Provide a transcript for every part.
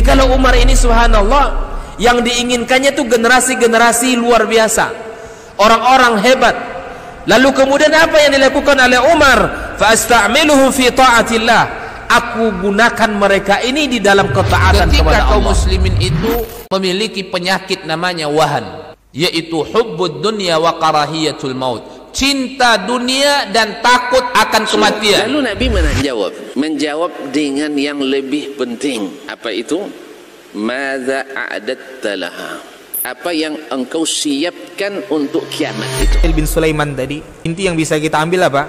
Dikala Umar ini subhanallah yang diinginkannya itu generasi-generasi luar biasa. Orang-orang hebat. Lalu kemudian apa yang dilakukan oleh Umar? Fa'astamiluhu fi ta'atillah. Aku gunakan mereka ini di dalam ketaatan Ketika kepada Allah. Ketika kaum muslimin itu memiliki penyakit namanya wahan, yaitu hubbud dunya wa karahiyatul maut cinta dunia dan takut akan kematian. Lalu Nabi menjawab, menjawab dengan yang lebih penting. Apa itu? Mada a'datta Apa yang engkau siapkan untuk kiamat itu? Al bin Sulaiman tadi, inti yang bisa kita ambil apa?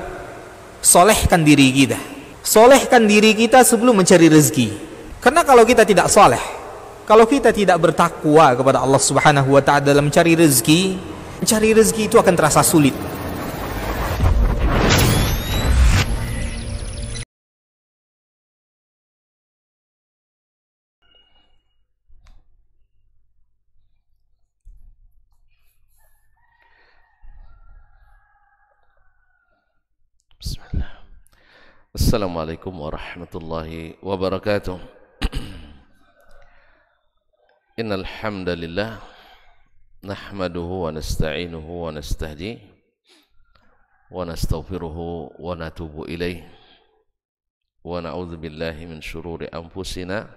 Solehkan diri kita. Solehkan diri kita sebelum mencari rezeki. Karena kalau kita tidak soleh, kalau kita tidak bertakwa kepada Allah Subhanahu wa taala dalam mencari rezeki, mencari rezeki itu akan terasa sulit. السلام عليكم ورحمة الله وبركاته إن الحمد لله نحمده ونستعينه ونستهديه ونستغفره ونتوب إليه ونعوذ بالله من شرور أنفسنا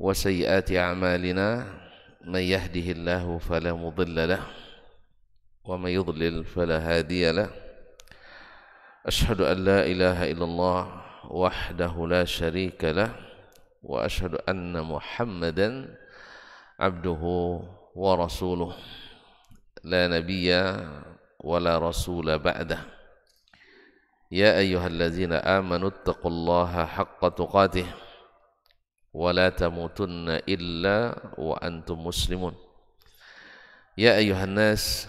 وسيئات أعمالنا من يهده الله فلا مضل له ومن يضلل فلا هادي له أشهد أن لا إله إلا الله وحده لا شريك له وأشهد أن محمدا عبده ورسوله لا نبي ولا رسول بعده يا أيها الذين آمنوا اتقوا الله حق تقاته ولا تموتن إلا وأنتم مسلمون يا أيها الناس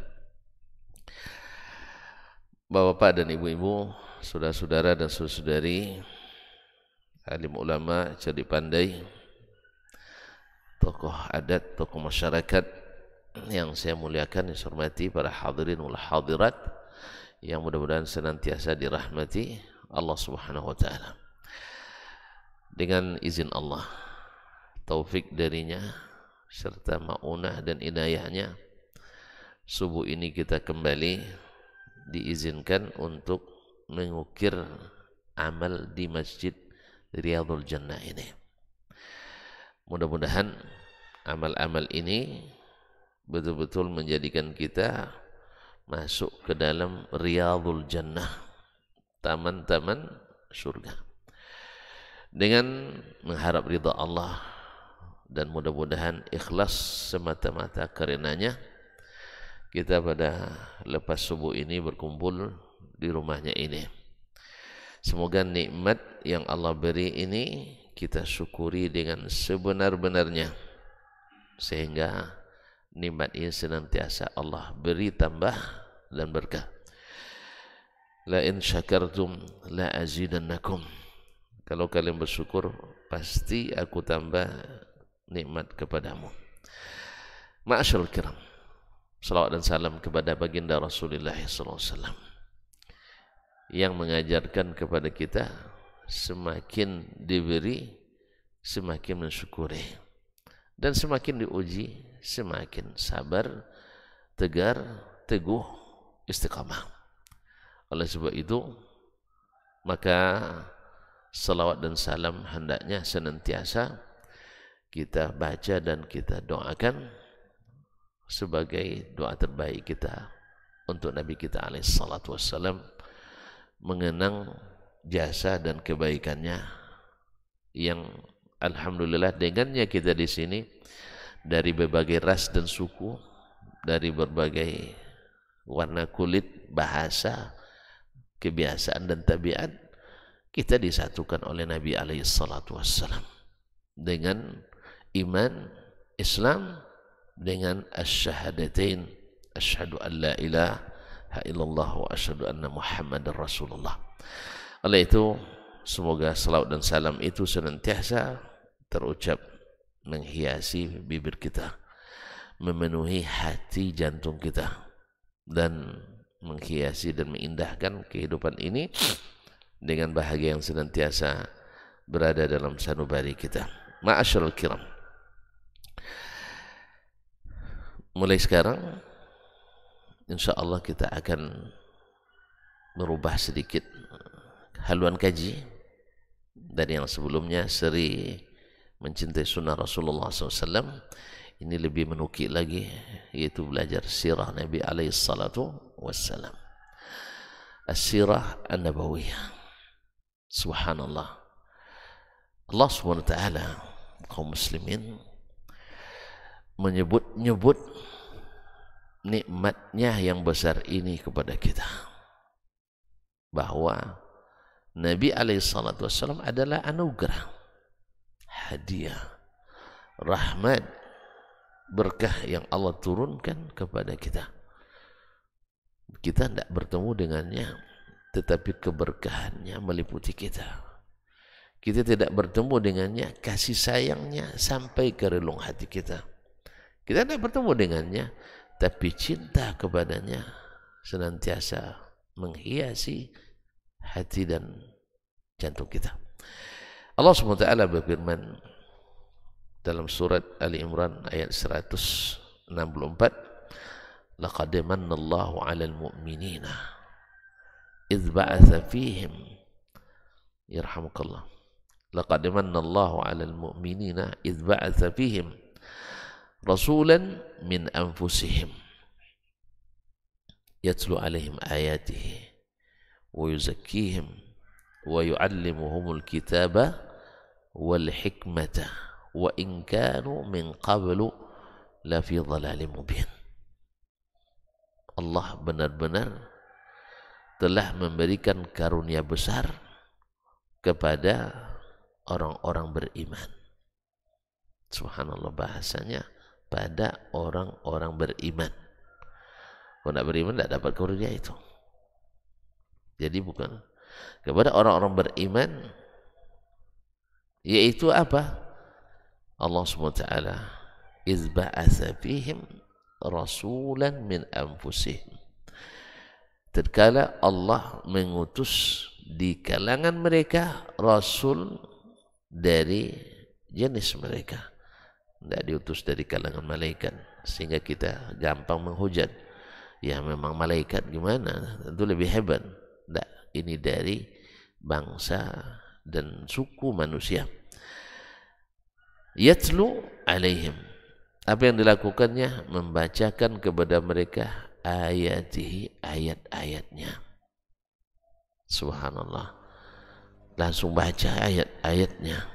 Bapak-bapak dan ibu-ibu, saudara-saudara dan saudari, alim ulama, cerdik pandai, tokoh adat, tokoh masyarakat yang saya muliakan, saya hormati para hadirin wal hadirat yang mudah-mudahan senantiasa dirahmati Allah Subhanahu wa taala. Dengan izin Allah, taufik darinya serta maunah dan inayahnya, subuh ini kita kembali diizinkan untuk mengukir amal di masjid Riyadul Jannah ini. Mudah-mudahan amal-amal ini betul-betul menjadikan kita masuk ke dalam Riyadul Jannah, taman-taman surga. Dengan mengharap ridha Allah dan mudah-mudahan ikhlas semata-mata karenanya kita pada lepas subuh ini berkumpul di rumahnya ini. Semoga nikmat yang Allah beri ini kita syukuri dengan sebenar-benarnya sehingga nikmat ini senantiasa Allah beri tambah dan berkah. La in syakartum la azidannakum. Kalau kalian bersyukur pasti aku tambah nikmat kepadamu. Ma'asyar kiram. Salawat dan salam kepada baginda Rasulullah SAW Yang mengajarkan kepada kita Semakin diberi Semakin mensyukuri Dan semakin diuji Semakin sabar Tegar Teguh Istiqamah Oleh sebab itu Maka Salawat dan salam hendaknya senantiasa Kita baca dan kita doakan sebagai doa terbaik kita untuk Nabi kita alaih salatu wassalam mengenang jasa dan kebaikannya yang Alhamdulillah dengannya kita di sini dari berbagai ras dan suku dari berbagai warna kulit bahasa kebiasaan dan tabiat kita disatukan oleh Nabi Alaihissalam salatu wassalam dengan iman Islam dengan asyhadatain asyhadu an la ilaha illallah wa asyhadu anna muhammadar rasulullah oleh itu semoga salawat dan salam itu senantiasa terucap menghiasi bibir kita memenuhi hati jantung kita dan menghiasi dan mengindahkan kehidupan ini dengan bahagia yang senantiasa berada dalam sanubari kita. ma'asyarul kiram. mulai sekarang hmm. Insya Allah kita akan merubah sedikit uh, haluan kaji dan yang sebelumnya seri mencintai sunnah Rasulullah SAW ini lebih menukik lagi yaitu belajar sirah Nabi alaihissalatu wassalam as-sirah an-nabawiyah subhanallah Allah SWT kaum muslimin menyebut-nyebut nikmatnya yang besar ini kepada kita bahwa Nabi Alaihissalam adalah anugerah hadiah rahmat berkah yang Allah turunkan kepada kita kita tidak bertemu dengannya tetapi keberkahannya meliputi kita kita tidak bertemu dengannya kasih sayangnya sampai ke relung hati kita kita tidak bertemu dengannya, tapi cinta kepadanya senantiasa menghiasi hati dan jantung kita. Allah SWT berfirman dalam surat Ali Imran ayat 164 laqad manna Allahu 'alal mu'minina idh ba'atha fihim yarhamukallah laqad manna Allahu 'alal mu'minina idh ba'atha fihim rasulan min anfusihim yatlu alaihim ayatihi wa yuzakkihim wa yuallimuhumul kitaba wal hikmata wa in kanu min qablu la fi dhalalim mubin Allah benar-benar telah memberikan karunia besar kepada orang-orang beriman. Subhanallah bahasanya pada orang-orang beriman. Kalau tidak beriman tidak dapat karunia itu. Jadi bukan kepada orang-orang beriman yaitu apa? Allah Subhanahu wa taala izba'atsa fihim rasulan min anfusihim. Terkala Allah mengutus di kalangan mereka rasul dari jenis mereka tidak diutus dari kalangan malaikat sehingga kita gampang menghujat ya memang malaikat gimana tentu lebih hebat tidak ini dari bangsa dan suku manusia yatlu alaihim apa yang dilakukannya membacakan kepada mereka ayatihi ayat-ayatnya subhanallah langsung baca ayat-ayatnya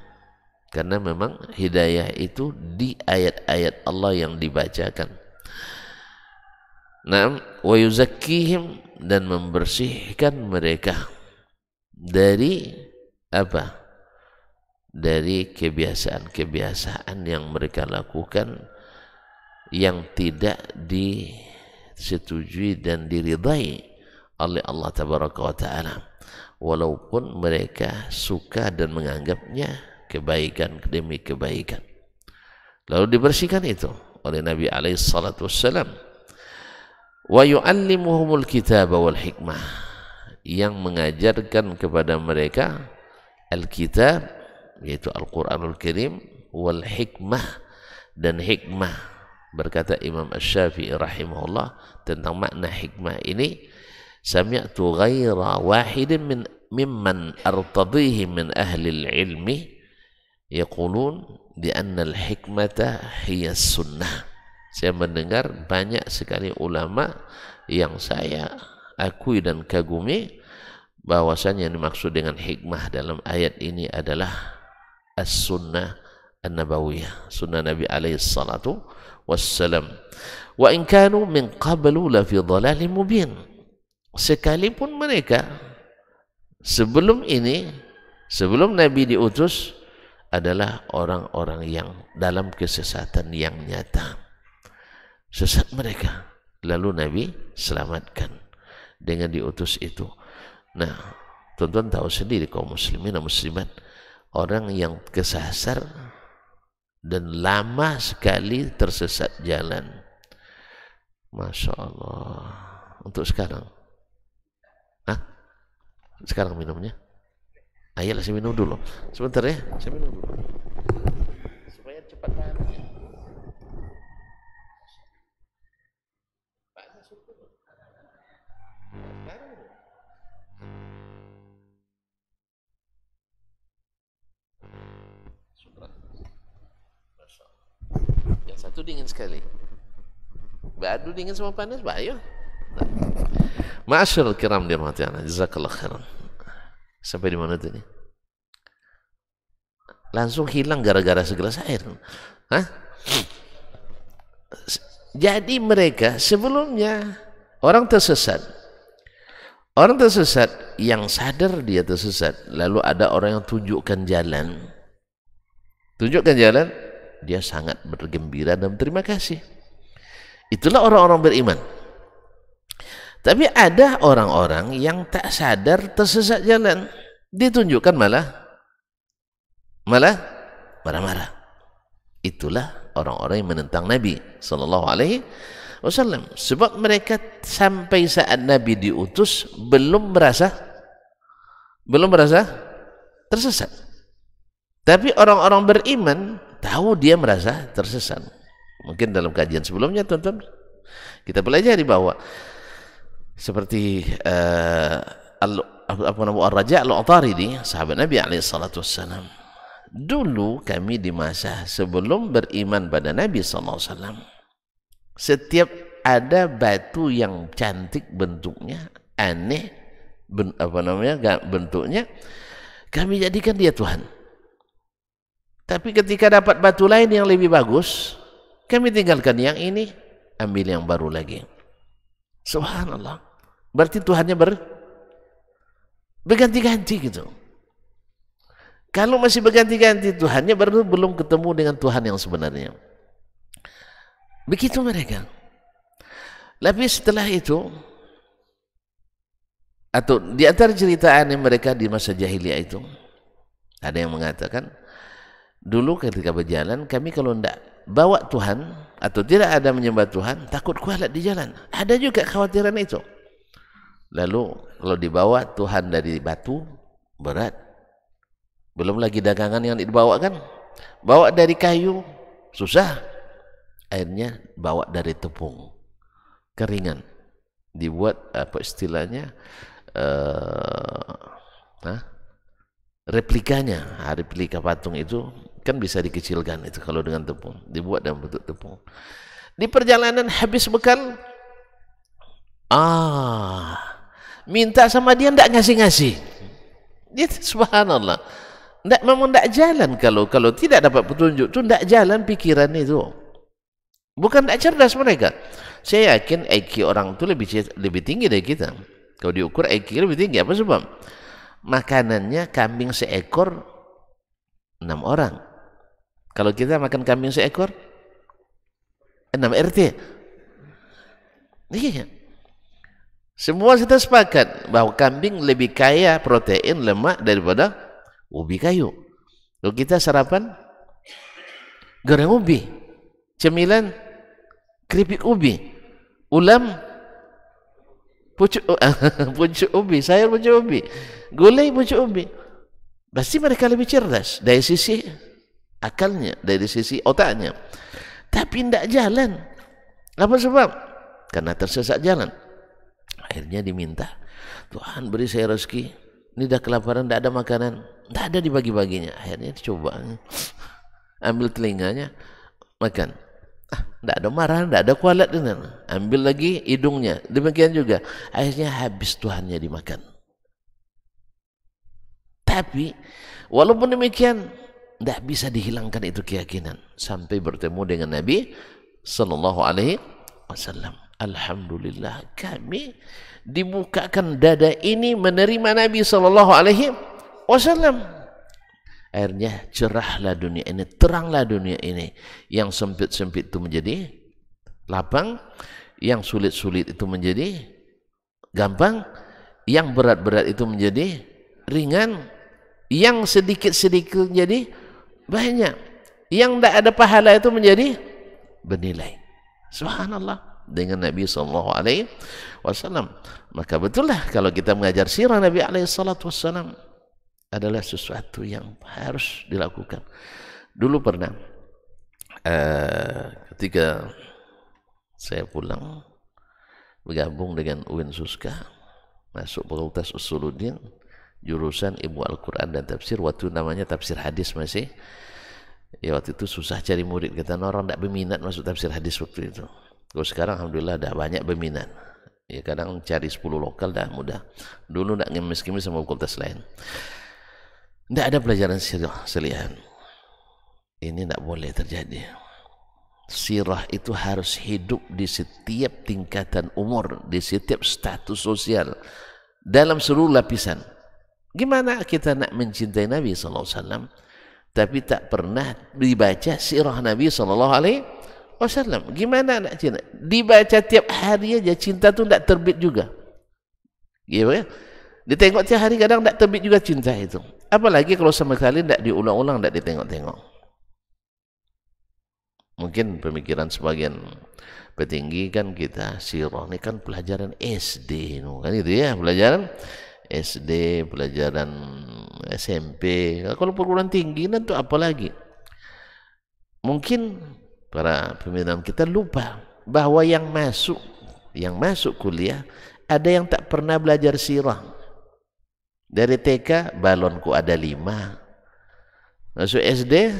karena memang hidayah itu di ayat-ayat Allah yang dibacakan. Nah, wa yuzakkihim dan membersihkan mereka dari apa? Dari kebiasaan-kebiasaan yang mereka lakukan yang tidak disetujui dan diridai oleh Allah Tabaraka wa taala walaupun mereka suka dan menganggapnya kebaikan demi kebaikan. Lalu dibersihkan itu oleh Nabi alaihi salatu wassalam. Wa yu'allimuhumul kitab wal hikmah yang mengajarkan kepada mereka Alkitab yaitu Al-Qur'anul Karim wal hikmah dan hikmah berkata Imam Asy-Syafi'i rahimahullah tentang makna hikmah ini sami'tu ghaira wahidin min mimman artadhihi min ahli ilmi yaqulun bi annal hikmata hiya sunnah saya mendengar banyak sekali ulama yang saya akui dan kagumi bahwasanya yang dimaksud dengan hikmah dalam ayat ini adalah as-sunnah an-nabawiyah sunnah Nabi alaihi salatu wassalam wa in kanu min qablu la fi dhalalin mubin sekalipun mereka sebelum ini sebelum Nabi diutus adalah orang-orang yang dalam kesesatan yang nyata. Sesat mereka. Lalu Nabi selamatkan dengan diutus itu. Nah, tuan-tuan tahu sendiri kaum muslimin dan muslimat, orang yang kesasar dan lama sekali tersesat jalan. Masya Allah. Untuk sekarang. Hah? Sekarang minumnya. Ayolah ah, iya saya minum dulu. Sebentar ya, saya minum dulu. Supaya cepat mati. Yang satu dingin sekali. Badu dingin sama panas, bahaya. Nah. Ma'asyar kiram dia mati anak. Jazakallah khairan. Sampai di mana tadi? Langsung hilang gara-gara segelas air. Hah? Jadi mereka sebelumnya orang tersesat. Orang tersesat yang sadar dia tersesat. Lalu ada orang yang tunjukkan jalan. Tunjukkan jalan, dia sangat bergembira dan terima kasih. Itulah orang-orang beriman. Tapi ada orang-orang yang tak sadar tersesat jalan. Ditunjukkan malah malah marah-marah. Itulah orang-orang yang menentang Nabi sallallahu alaihi Sebab mereka sampai saat Nabi diutus belum merasa belum merasa tersesat. Tapi orang-orang beriman tahu dia merasa tersesat. Mungkin dalam kajian sebelumnya tuan kita pelajari bahwa seperti uh, al apa namanya Ar-Raja' al ini sahabat Nabi alaihi salatu wassalam dulu kami di masa sebelum beriman pada Nabi sallallahu alaihi wasallam setiap ada batu yang cantik bentuknya aneh ben, apa namanya bentuknya kami jadikan dia Tuhan tapi ketika dapat batu lain yang lebih bagus kami tinggalkan yang ini ambil yang baru lagi subhanallah Berarti Tuhannya ber berganti-ganti gitu. Kalau masih berganti-ganti Tuhannya baru belum ketemu dengan Tuhan yang sebenarnya. Begitu mereka. Tapi setelah itu atau di antara cerita aneh mereka di masa jahiliyah itu ada yang mengatakan dulu ketika berjalan kami kalau tidak bawa Tuhan atau tidak ada menyembah Tuhan takut kualat di jalan. Ada juga khawatiran itu. Lalu kalau dibawa Tuhan dari batu berat. Belum lagi dagangan yang dibawa kan? Bawa dari kayu susah. Akhirnya bawa dari tepung keringan. Dibuat apa istilahnya? Eh, nah, replikanya, replika patung itu kan bisa dikecilkan itu kalau dengan tepung. Dibuat dalam bentuk tepung. Di perjalanan habis bekal, ah minta sama dia tidak ngasih-ngasih itu subhanallah tidak memang tidak jalan kalau kalau tidak dapat petunjuk itu tidak jalan pikiran itu bukan tidak cerdas mereka saya yakin IQ orang itu lebih lebih tinggi dari kita kalau diukur IQ lebih tinggi apa sebab makanannya kambing seekor enam orang kalau kita makan kambing seekor enam RT iya, iya. Semua kita sepakat bahwa kambing lebih kaya protein lemak daripada ubi kayu. Lalu kita sarapan goreng ubi, cemilan keripik ubi, ulam pucuk pucuk ubi, sayur pucuk ubi, gulai pucuk ubi. Pasti mereka lebih cerdas dari sisi akalnya, dari sisi otaknya. Tapi tidak jalan. Apa sebab? Karena tersesat jalan. Akhirnya diminta, Tuhan beri saya rezeki. Ini dah kelaparan, tidak ada makanan. Tidak ada dibagi-baginya. Akhirnya dicoba. Ambil telinganya, makan. Ah, tidak ada marah, tidak ada kualat. dengan. Ambil lagi hidungnya. Demikian juga. Akhirnya habis Tuhannya dimakan. Tapi, walaupun demikian, tidak bisa dihilangkan itu keyakinan. Sampai bertemu dengan Nabi Sallallahu Alaihi Wasallam. Alhamdulillah lah, kami dibukakan dada ini menerima Nabi sallallahu alaihi wasallam. Akhirnya cerahlah dunia ini, teranglah dunia ini. Yang sempit-sempit itu menjadi lapang, yang sulit-sulit itu menjadi gampang, yang berat-berat itu menjadi ringan, yang sedikit-sedikit menjadi banyak. Yang tak ada pahala itu menjadi bernilai. Subhanallah. dengan Nabi Shallallahu Alaihi Wasallam. Maka betullah kalau kita mengajar sirah Nabi Alaihi Wasallam adalah sesuatu yang harus dilakukan. Dulu pernah uh, ketika saya pulang bergabung dengan Uin Suska masuk Fakultas Usuluddin jurusan Ibu Al-Quran dan Tafsir waktu namanya Tafsir Hadis masih ya waktu itu susah cari murid kata orang tidak berminat masuk Tafsir Hadis waktu itu kalau sekarang alhamdulillah dah banyak peminat. Ya kadang cari 10 lokal dah mudah. Dulu nak ngemis-ngemis sama fakultas lain. Tidak ada pelajaran sirah selian. Ini tidak boleh terjadi. Sirah itu harus hidup di setiap tingkatan umur, di setiap status sosial, dalam seluruh lapisan. Gimana kita nak mencintai Nabi SAW tapi tak pernah dibaca sirah Nabi SAW wasallam. Oh, gimana anak cinta? Dibaca tiap hari aja cinta tu tidak terbit juga. Gitu ya. Ditengok tiap hari kadang tidak terbit juga cinta itu. Apalagi kalau sama sekali tidak diulang-ulang, tidak ditengok-tengok. Mungkin pemikiran sebagian petinggi kan kita sirah ini kan pelajaran SD kan itu ya pelajaran SD pelajaran SMP kalau perguruan tinggi nanti apa lagi mungkin para pemirsa kita lupa bahawa yang masuk yang masuk kuliah ada yang tak pernah belajar sirah dari TK balonku ada lima masuk SD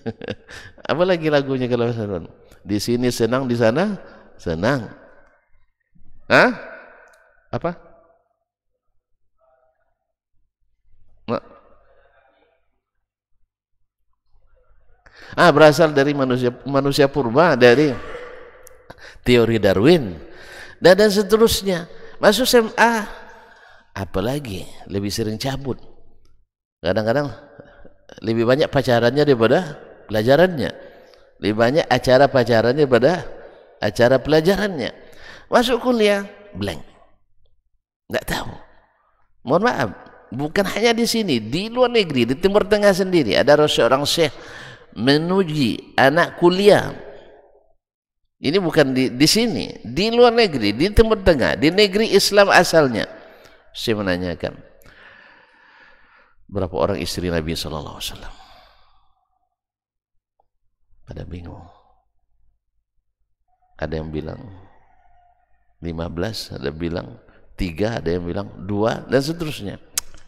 apa lagi lagunya kalau misalnya di sini senang di sana senang Ah apa Ah, berasal dari manusia manusia purba dari teori Darwin dan, dan seterusnya. Masuk SMA apalagi lebih sering cabut. Kadang-kadang lebih banyak pacarannya daripada pelajarannya. Lebih banyak acara pacarannya daripada acara pelajarannya. Masuk kuliah blank. Enggak tahu. Mohon maaf, bukan hanya di sini, di luar negeri, di Timur Tengah sendiri ada seorang syekh menuji anak kuliah ini bukan di, di sini di luar negeri di timur tengah di negeri Islam asalnya saya menanyakan berapa orang istri Nabi saw Alaihi pada bingung ada yang bilang 15 ada yang bilang 3, ada yang bilang 2, dan seterusnya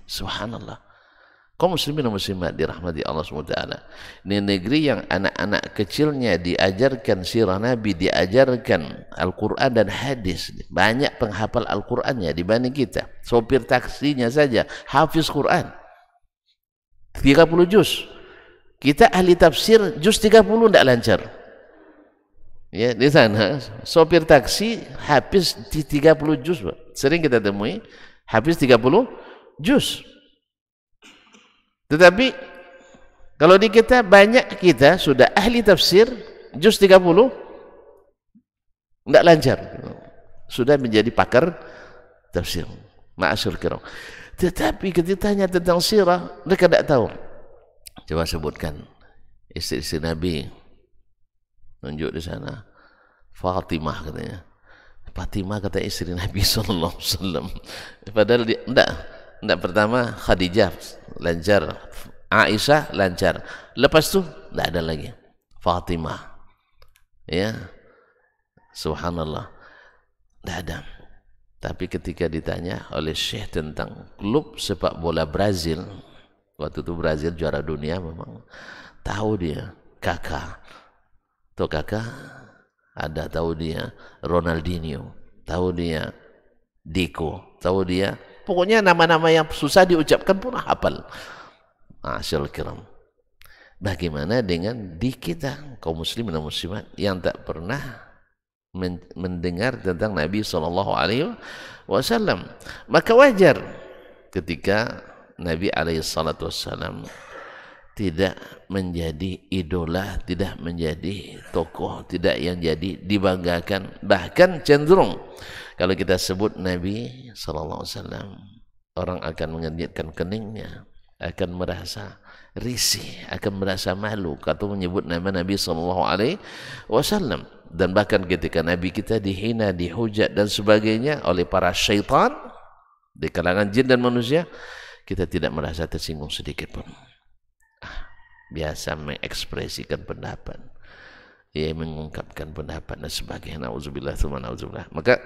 subhanallah Kau muslimin dan muslimat dirahmati Allah SWT ini negeri yang anak-anak kecilnya diajarkan sirah Nabi diajarkan Al-Quran dan hadis banyak penghafal Al-Qurannya dibanding kita sopir taksinya saja hafiz Quran 30 juz kita ahli tafsir juz 30 tidak lancar ya di sana sopir taksi habis 30 juz sering kita temui habis 30 juz tetapi kalau di kita banyak kita sudah ahli tafsir juz 30 enggak lancar. Sudah menjadi pakar tafsir. Ma'asyur kiram. Tetapi ketika tanya tentang sirah, mereka tidak tahu. Coba sebutkan istri-istri Nabi. Tunjuk di sana. Fatimah katanya. Fatimah kata istri Nabi sallallahu alaihi wasallam. Padahal dia enggak Enggak pertama Khadijah lancar, Aisyah lancar. Lepas tu tidak ada lagi. Fatimah. Ya. Subhanallah. tidak ada. Tapi ketika ditanya oleh Syekh tentang klub sepak bola Brazil, waktu itu Brazil juara dunia memang tahu dia kakak atau kakak ada tahu dia Ronaldinho tahu dia Deco tahu dia pokoknya nama-nama yang susah diucapkan pun hafal Asyal kiram bagaimana dengan di kita kaum muslim dan muslimat yang tak pernah mendengar tentang Nabi Shallallahu Alaihi Wasallam maka wajar ketika Nabi Alaihi Wasallam tidak menjadi idola, tidak menjadi tokoh, tidak yang jadi dibanggakan, bahkan cenderung kalau kita sebut Nabi sallallahu alaihi wasallam, orang akan mengenyitkan keningnya, akan merasa risih, akan merasa malu kalau menyebut nama Nabi sallallahu alaihi wasallam. Dan bahkan ketika Nabi kita dihina, dihujat dan sebagainya oleh para syaitan di kalangan jin dan manusia, kita tidak merasa tersinggung sedikit pun. Ah, biasa mengekspresikan pendapat. Ia mengungkapkan pendapat dan sebagainya nauzubillah thumma nauzubillah maka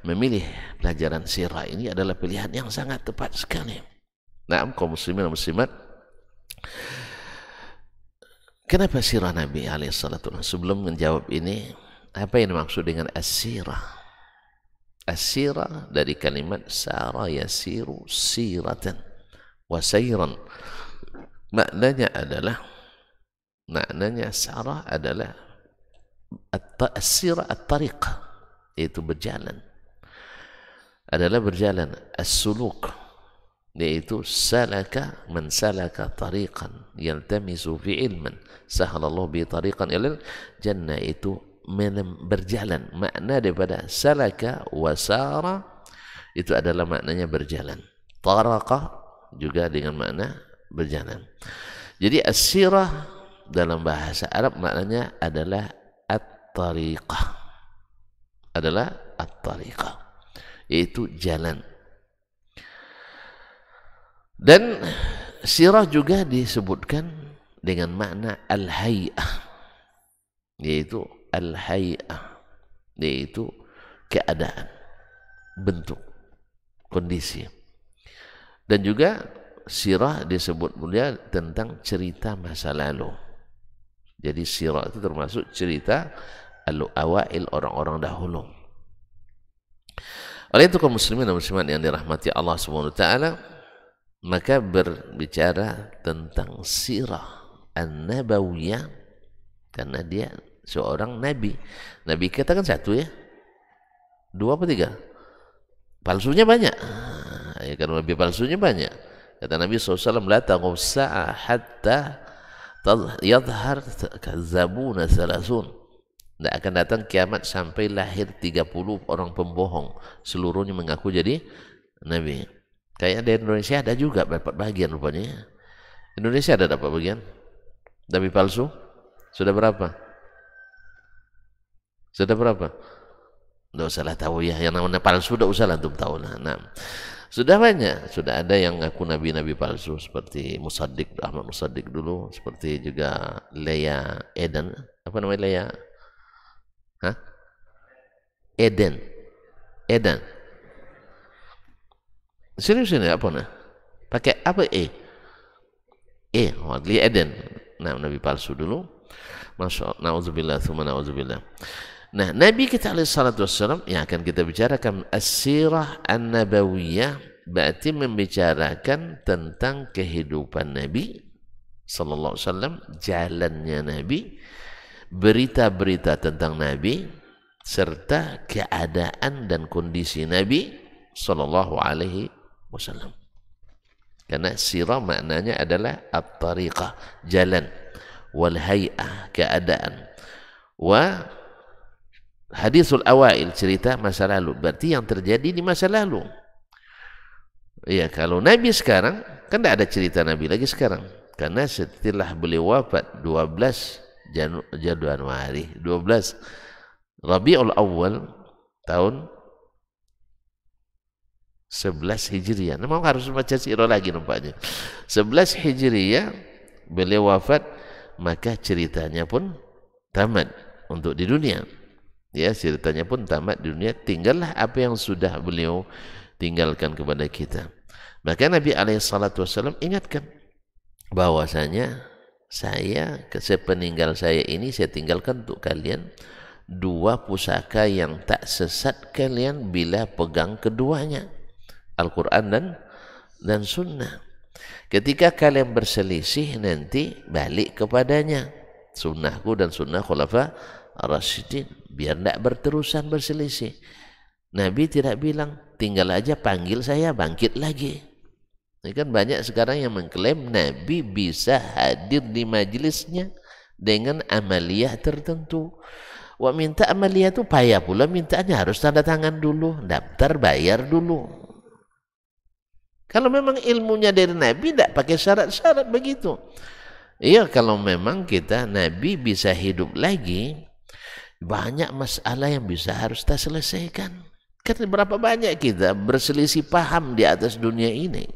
memilih pelajaran sirah ini adalah pilihan yang sangat tepat sekali nah kaum muslimin dan muslimat kenapa sirah Nabi alaihi salatu sebelum menjawab ini apa yang dimaksud dengan as-sirah as-sirah dari kalimat sara yasiru siratan wa sayran maknanya adalah maknanya sarah adalah As-sirah at-tariqah yaitu berjalan adalah berjalan as-suluk yaitu salaka man salaka tariqan yaltamisu fi ilman sahalallahu bi tariqan ilal jannah itu berjalan makna daripada salaka wasara itu adalah maknanya berjalan taraka juga dengan makna berjalan jadi as dalam bahasa Arab maknanya adalah at-tariqah adalah at-tariqah yaitu jalan dan sirah juga disebutkan dengan makna al-hay'ah yaitu al-hay'ah yaitu keadaan bentuk kondisi dan juga sirah disebut mulia tentang cerita masa lalu jadi sirah itu termasuk cerita al-awail orang-orang dahulu. Oleh itu kaum muslimin dan muslimat yang dirahmati Allah Subhanahu wa taala maka berbicara tentang sirah an-nabawiyah karena dia seorang nabi. Nabi kita kan satu ya. Dua apa tiga? Palsunya banyak. Ya, kan nabi palsunya banyak. Kata Nabi SAW, La taqum sa'a hatta yadhar kazabuna salasun. Tidak akan datang kiamat sampai lahir 30 orang pembohong. Seluruhnya mengaku jadi nabi. Kayak di Indonesia ada juga dapat bagian rupanya. Ya. Indonesia ada dapat bagian. Nabi palsu. Sudah berapa? Sudah berapa? Tidak usahlah tahu ya. Yang namanya palsu tidak usahlah untuk tahu. Nah, nah. Sudah banyak, sudah ada yang ngaku nabi-nabi palsu seperti Musaddiq Ahmad Musaddiq dulu, seperti juga Leia Eden, apa namanya Leia Eden. Eden. Serius ini apa nih? Pakai apa E? E, wadli oh, Eden. Nah, Nabi palsu dulu. Masya Allah, na'udzubillah, thumma na'udzubillah. Nah, Nabi kita alaih salatu wassalam yang akan kita bicarakan as-sirah an-nabawiyah berarti membicarakan tentang kehidupan Nabi sallallahu alaihi wasallam, jalannya Nabi, berita-berita tentang Nabi, serta keadaan dan kondisi Nabi Shallallahu Alaihi Wasallam. Karena sirah maknanya adalah at-tariqah, jalan, wal hay'ah, keadaan. Wa hadisul awal cerita masa lalu. Berarti yang terjadi di masa lalu. Ya, kalau Nabi sekarang, kan tidak ada cerita Nabi lagi sekarang. Karena setelah beliau wafat 12 Janu Januari, 12 Rabiul Awal tahun 11 Hijriah. Memang harus baca sirah lagi nampaknya. 11 Hijriah beliau wafat maka ceritanya pun tamat untuk di dunia. Ya, ceritanya pun tamat di dunia. Tinggallah apa yang sudah beliau tinggalkan kepada kita. Maka Nabi SAW ingatkan bahwasanya saya sepeninggal saya ini saya tinggalkan untuk kalian dua pusaka yang tak sesat kalian bila pegang keduanya Al-Quran dan dan Sunnah ketika kalian berselisih nanti balik kepadanya sunnahku dan sunnah khulafa Rasidin biar tidak berterusan berselisih Nabi tidak bilang tinggal aja panggil saya bangkit lagi ini kan banyak sekarang yang mengklaim Nabi bisa hadir di majelisnya dengan amaliyah tertentu Wa minta amaliyah itu payah pula mintanya harus tanda tangan dulu, daftar bayar dulu. Kalau memang ilmunya dari Nabi tidak pakai syarat-syarat begitu. Iya kalau memang kita Nabi bisa hidup lagi banyak masalah yang bisa harus kita selesaikan. Kan berapa banyak kita berselisih paham di atas dunia ini.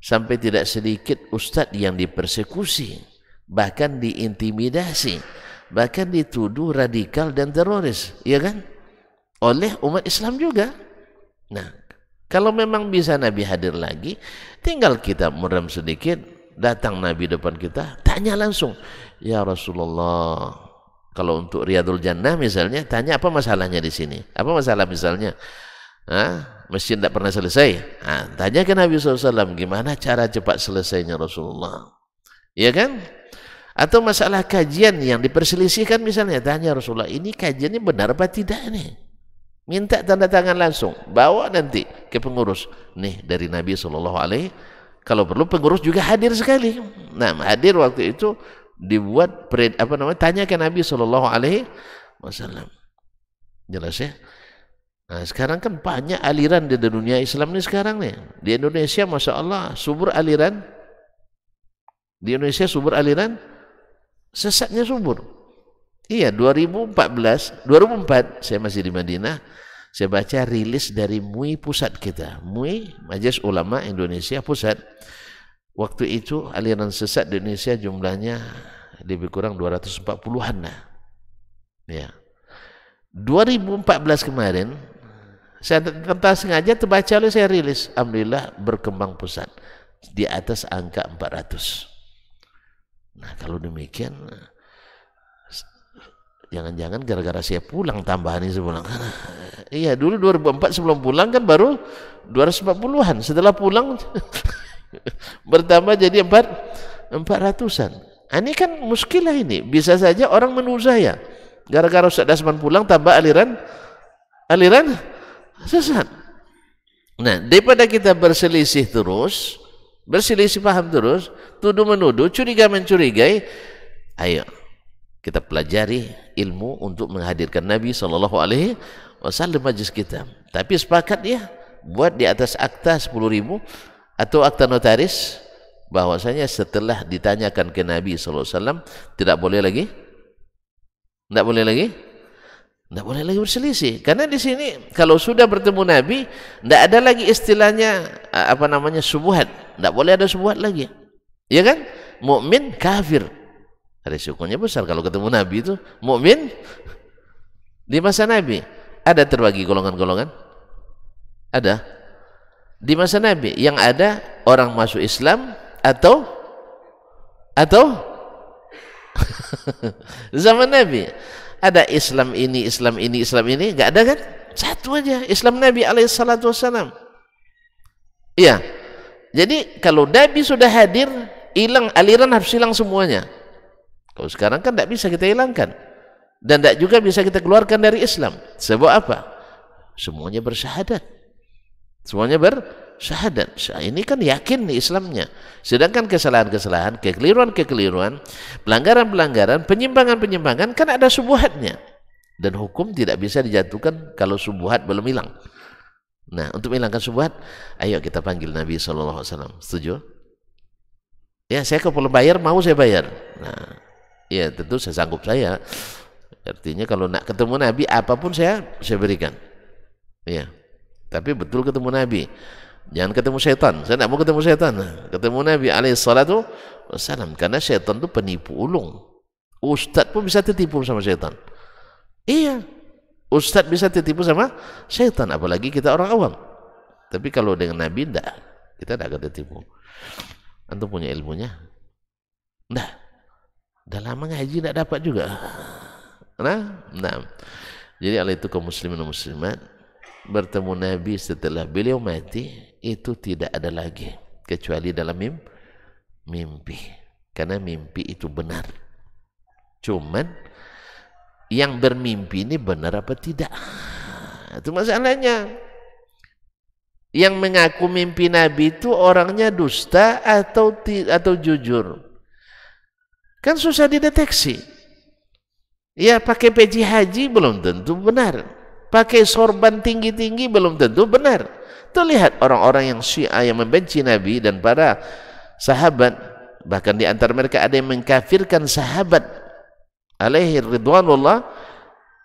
Sampai tidak sedikit ustadz yang dipersekusi, bahkan diintimidasi bahkan dituduh radikal dan teroris, ya kan? Oleh umat Islam juga. Nah, kalau memang bisa Nabi hadir lagi, tinggal kita merem sedikit, datang Nabi depan kita, tanya langsung, "Ya Rasulullah, kalau untuk Riyadul Jannah misalnya, tanya apa masalahnya di sini? Apa masalah misalnya? Hah? Masjid tidak pernah selesai. Nah, tanya ke Nabi SAW, gimana cara cepat selesainya Rasulullah? Ya kan? atau masalah kajian yang diperselisihkan misalnya tanya Rasulullah ini kajiannya benar apa tidak nih minta tanda tangan langsung bawa nanti ke pengurus nih dari Nabi Shallallahu Alaihi kalau perlu pengurus juga hadir sekali nah hadir waktu itu dibuat pred, apa namanya tanya ke Nabi Shallallahu Alaihi Wasallam jelas ya Nah, sekarang kan banyak aliran di dunia Islam ini sekarang nih. Di Indonesia Masya Allah subur aliran. Di Indonesia subur aliran Sesatnya subur. Iya, 2014, 2004 saya masih di Madinah, saya baca rilis dari MUI pusat kita, MUI Majelis Ulama Indonesia Pusat. Waktu itu aliran sesat di Indonesia jumlahnya lebih kurang 240-an lah. Ya. 2014 kemarin saya tanpa sengaja terbaca oleh saya rilis alhamdulillah berkembang pusat di atas angka 400. Nah kalau demikian jangan-jangan gara-gara saya pulang ini sebulan karena iya dulu 2004 sebelum pulang kan baru 240-an setelah pulang bertambah jadi 4 400-an ah, ini kan muskilah ini bisa saja orang menurut saya gara-gara Ustaz Dasman pulang tambah aliran aliran sesat nah daripada kita berselisih terus berselisih paham terus, tuduh menuduh, curiga mencurigai. Ayo kita pelajari ilmu untuk menghadirkan Nabi Shallallahu Alaihi Wasallam majlis kita. Tapi sepakat ya buat di atas akta sepuluh ribu atau akta notaris bahwasanya setelah ditanyakan ke Nabi Shallallahu Alaihi Wasallam tidak boleh lagi, tidak boleh lagi, tidak boleh lagi berselisih. Karena di sini kalau sudah bertemu Nabi, tidak ada lagi istilahnya apa namanya subuhat tidak boleh ada sebuah lagi. Ya kan? Mukmin kafir. Resikonya besar kalau ketemu Nabi itu. Mukmin di masa Nabi ada terbagi golongan-golongan? Ada. Di masa Nabi yang ada orang masuk Islam atau atau zaman Nabi ada Islam ini, Islam ini, Islam ini, nggak ada kan? Satu aja Islam Nabi alaihissalatu wassalam. Iya, jadi kalau Nabi sudah hadir, hilang aliran harus hilang semuanya. Kalau sekarang kan tidak bisa kita hilangkan. Dan tidak juga bisa kita keluarkan dari Islam. Sebab apa? Semuanya bersyahadat. Semuanya bersyahadat. Nah, ini kan yakin nih Islamnya. Sedangkan kesalahan-kesalahan, kekeliruan-kekeliruan, pelanggaran-pelanggaran, penyimpangan-penyimpangan kan ada subuhatnya. Dan hukum tidak bisa dijatuhkan kalau subuhat belum hilang. Nah, untuk menghilangkan syubhat, ayo kita panggil Nabi SAW. alaihi wasallam. Setuju? Ya, saya kalau bayar mau saya bayar. Nah, ya tentu saya sanggup saya. Artinya kalau nak ketemu Nabi apapun saya saya berikan. Ya. Tapi betul ketemu Nabi. Jangan ketemu setan. Saya tidak mau ketemu setan. Nah, ketemu Nabi alaihissalatu wassalam karena setan itu penipu ulung. Ustadz pun bisa tertipu sama setan. Iya, Ustadz bisa ditipu sama setan, apalagi kita orang awam. Tapi kalau dengan Nabi, tidak. Kita tidak akan ditipu. Antum punya ilmunya? Tidak. Dah lama ngaji tidak dapat juga. Nah, nah. Jadi oleh itu kaum muslimin dan muslimat bertemu Nabi setelah beliau mati itu tidak ada lagi kecuali dalam mim mimpi. Karena mimpi itu benar. Cuman yang bermimpi ini benar apa tidak? Itu masalahnya. Yang mengaku mimpi Nabi itu orangnya dusta atau atau jujur. Kan susah dideteksi. Ya pakai peci haji belum tentu benar. Pakai sorban tinggi-tinggi belum tentu benar. Tuh lihat orang-orang yang syiah yang membenci Nabi dan para sahabat. Bahkan di antara mereka ada yang mengkafirkan sahabat alaihi ridwanullah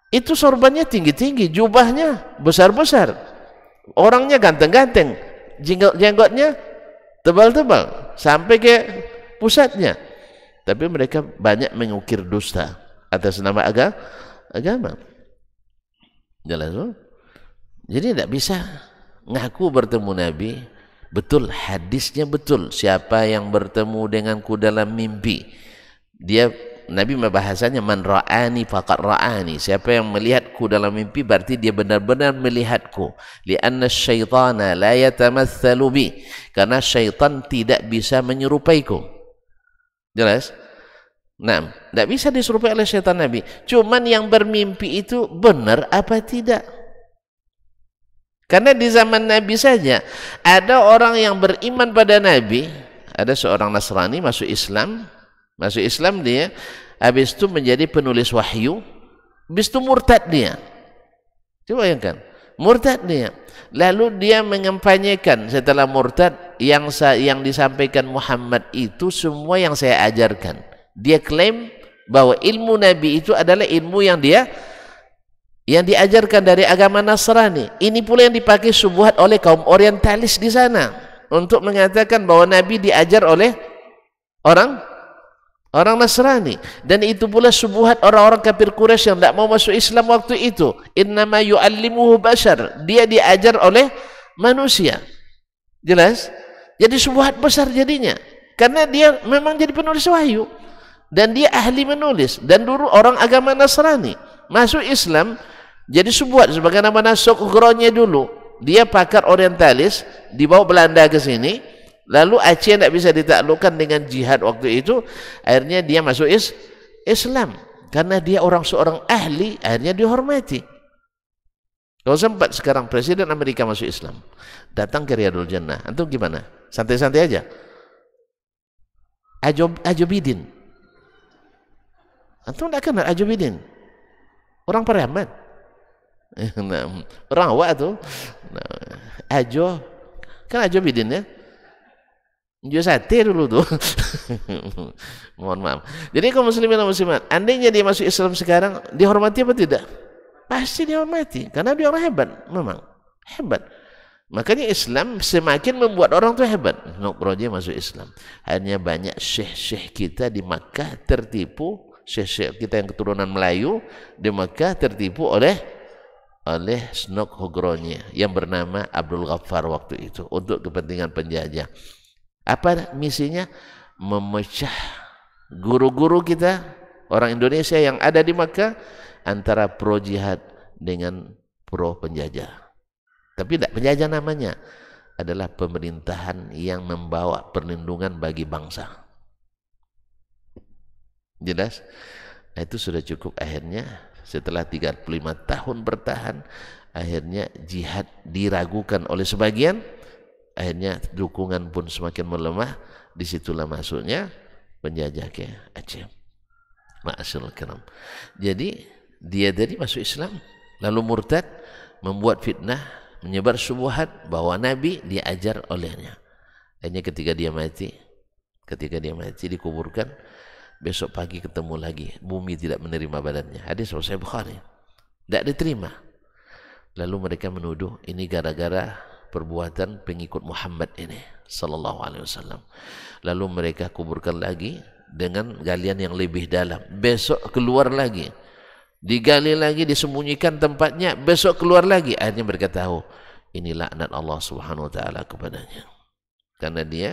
itu sorbannya tinggi-tinggi jubahnya besar-besar orangnya ganteng-ganteng jenggot jenggotnya tebal-tebal sampai ke pusatnya tapi mereka banyak mengukir dusta atas nama agama jelas loh. jadi tidak bisa ngaku bertemu Nabi betul hadisnya betul siapa yang bertemu denganku dalam mimpi dia Nabi membahasannya man ra'ani faqad ra'ani. Siapa yang melihatku dalam mimpi berarti dia benar-benar melihatku. Li'anna syaitana la yatamatsalu bi. Karena syaitan tidak bisa menyerupaiku. Jelas? Nah, tidak bisa disurupai oleh syaitan Nabi. Cuman yang bermimpi itu benar apa tidak? Karena di zaman Nabi saja ada orang yang beriman pada Nabi, ada seorang Nasrani masuk Islam, masuk Islam dia habis itu menjadi penulis wahyu habis itu murtad dia coba bayangkan murtad dia lalu dia mengempanyekan setelah murtad yang yang disampaikan Muhammad itu semua yang saya ajarkan dia klaim bahwa ilmu nabi itu adalah ilmu yang dia yang diajarkan dari agama Nasrani ini pula yang dipakai subuhat oleh kaum orientalis di sana untuk mengatakan bahwa nabi diajar oleh orang Orang Nasrani dan itu pula subuhat orang-orang kafir Quraisy yang tidak mau masuk Islam waktu itu. Innama yu'allimuhu bashar. Dia diajar oleh manusia. Jelas? Jadi subuhat besar jadinya. Karena dia memang jadi penulis wahyu dan dia ahli menulis dan dulu orang agama Nasrani masuk Islam jadi subuhat sebagaimana Sokronya dulu dia pakar orientalis dibawa Belanda ke sini Lalu Aceh tidak bisa ditaklukkan dengan jihad waktu itu, akhirnya dia masuk is Islam. Karena dia orang seorang ahli, akhirnya dihormati. Kalau sempat sekarang Presiden Amerika masuk Islam, datang ke Riyadul Jannah. Antum gimana? Santai-santai aja. Ajob, Ajobidin. Antum tidak kenal Ajobidin? Orang Pariaman. Nah, orang awak tuh. Nah, Ajo, kan Ajobidin ya? Jusatir dulu tuh. Mohon maaf. Jadi kaum muslimin dan muslimat, andainya dia masuk Islam sekarang, dihormati apa tidak? Pasti dihormati, karena dia orang hebat, memang hebat. Makanya Islam semakin membuat orang tuh hebat. Nukroja masuk Islam. Hanya banyak syekh-syekh kita di Makkah tertipu, syekh-syekh kita yang keturunan Melayu di Makkah tertipu oleh oleh Snok Hogronya yang bernama Abdul Ghaffar waktu itu untuk kepentingan penjajah. Apa misinya? Memecah guru-guru kita, orang Indonesia yang ada di Makkah, antara pro-jihad dengan pro-penjajah. Tapi tidak penjajah namanya. Adalah pemerintahan yang membawa perlindungan bagi bangsa. Jelas? Nah, itu sudah cukup akhirnya setelah 35 tahun bertahan akhirnya jihad diragukan oleh sebagian akhirnya dukungan pun semakin melemah disitulah masuknya penjajahnya Aceh Ma'asyil kiram jadi dia dari masuk Islam lalu murtad membuat fitnah menyebar subuhat bahwa Nabi diajar olehnya akhirnya ketika dia mati ketika dia mati dikuburkan besok pagi ketemu lagi bumi tidak menerima badannya hadis Sahih Bukhari tidak diterima lalu mereka menuduh ini gara-gara perbuatan pengikut Muhammad ini sallallahu alaihi wasallam. Lalu mereka kuburkan lagi dengan galian yang lebih dalam. Besok keluar lagi. Digali lagi, disembunyikan tempatnya, besok keluar lagi. Akhirnya mereka tahu ini laknat Allah Subhanahu wa taala kepadanya. Karena dia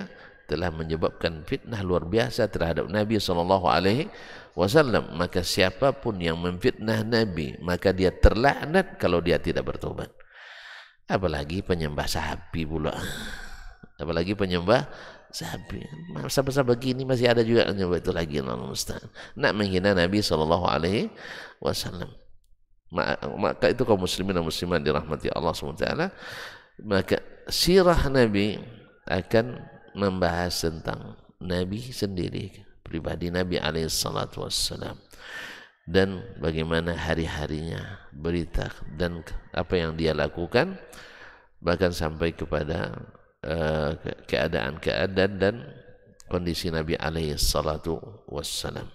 telah menyebabkan fitnah luar biasa terhadap Nabi sallallahu alaihi wasallam. Maka siapapun yang memfitnah Nabi, maka dia terlaknat kalau dia tidak bertobat apalagi penyembah sapi pula apalagi penyembah sapi masa-masa begini masih ada juga penyembah itu lagi Allah nak menghina Nabi Shallallahu Alaihi Wasallam maka itu kaum muslimin dan muslimat dirahmati Allah SWT maka sirah Nabi akan membahas tentang Nabi sendiri pribadi Nabi alaihi dan bagaimana hari-harinya berita dan apa yang dia lakukan bahkan sampai kepada eh, keadaan keadaan-keadaan dan kondisi Nabi alaihi salatu wassalam.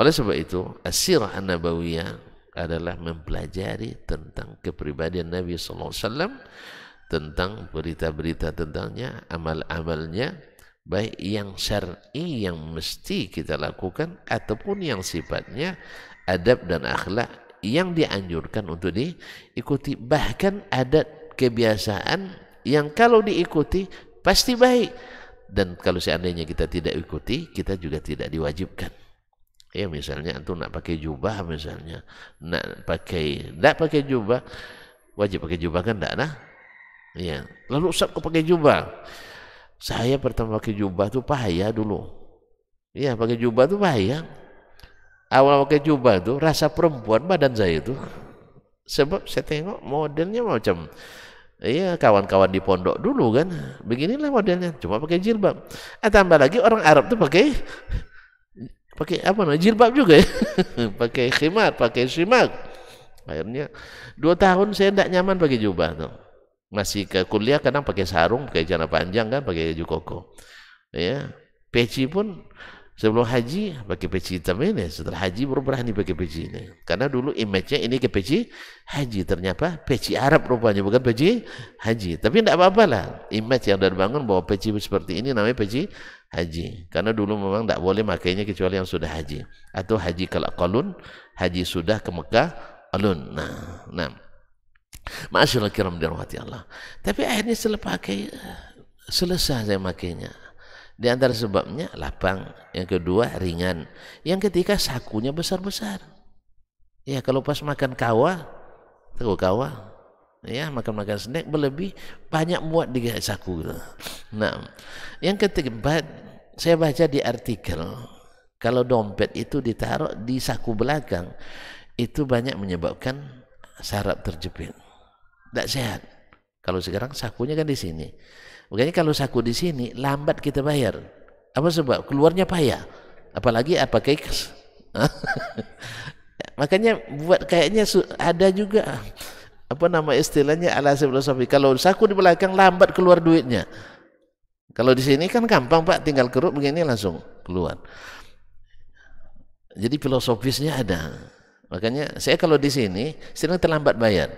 Oleh sebab itu, as nabawiyah adalah mempelajari tentang kepribadian Nabi sallallahu alaihi wasallam, tentang berita-berita tentangnya, amal-amalnya, baik yang syar'i yang mesti kita lakukan ataupun yang sifatnya adab dan akhlak yang dianjurkan untuk diikuti. Bahkan adat kebiasaan yang kalau diikuti pasti baik. Dan kalau seandainya kita tidak ikuti, kita juga tidak diwajibkan. Ya misalnya antum nak pakai jubah misalnya, nak pakai, nak pakai jubah, wajib pakai jubah kan tidak nah? Ya. Lalu usap kok pakai jubah? Saya pertama pakai jubah tuh payah dulu. Ya pakai jubah tuh payah awal pakai jubah tuh rasa perempuan badan saya itu sebab saya tengok modelnya macam iya kawan-kawan di pondok dulu kan beginilah modelnya cuma pakai jilbab Eh tambah lagi orang Arab tuh pakai pakai apa namanya jilbab juga ya pakai khimar pakai simak akhirnya dua tahun saya tidak nyaman pakai jubah tuh masih ke kuliah kadang pakai sarung pakai celana panjang kan pakai jukoko koko ya peci pun Sebelum haji pakai peci hitam ini, setelah haji berubah nih pakai peci ini. Karena dulu image-nya ini ke peci haji, ternyata peci Arab rupanya bukan peci haji. Tapi tidak apa-apa lah, image yang dari bangun bahwa peci seperti ini namanya peci haji. Karena dulu memang tidak boleh makainya kecuali yang sudah haji atau haji kalau kalun, haji sudah ke Mekah alun. Nah, nah. Masyaallah kiram dirahmati Allah. Tapi akhirnya setelah pakai selesai saya makainya di antara sebabnya lapang, yang kedua ringan, yang ketiga sakunya besar-besar. Ya kalau pas makan kawa, tahu kawa, ya makan-makan snack berlebih banyak muat di saku. Nah, yang ketiga saya baca di artikel kalau dompet itu ditaruh di saku belakang itu banyak menyebabkan saraf terjepit. Tidak sehat. Kalau sekarang sakunya kan di sini. Makanya kalau saku di sini lambat kita bayar. Apa sebab? Keluarnya payah. Apalagi apa kayak Makanya buat kayaknya ada juga apa nama istilahnya alasan filosofi. Kalau saku di belakang lambat keluar duitnya. Kalau di sini kan gampang Pak, tinggal keruk begini langsung keluar. Jadi filosofisnya ada. Makanya saya kalau di sini sering terlambat bayar.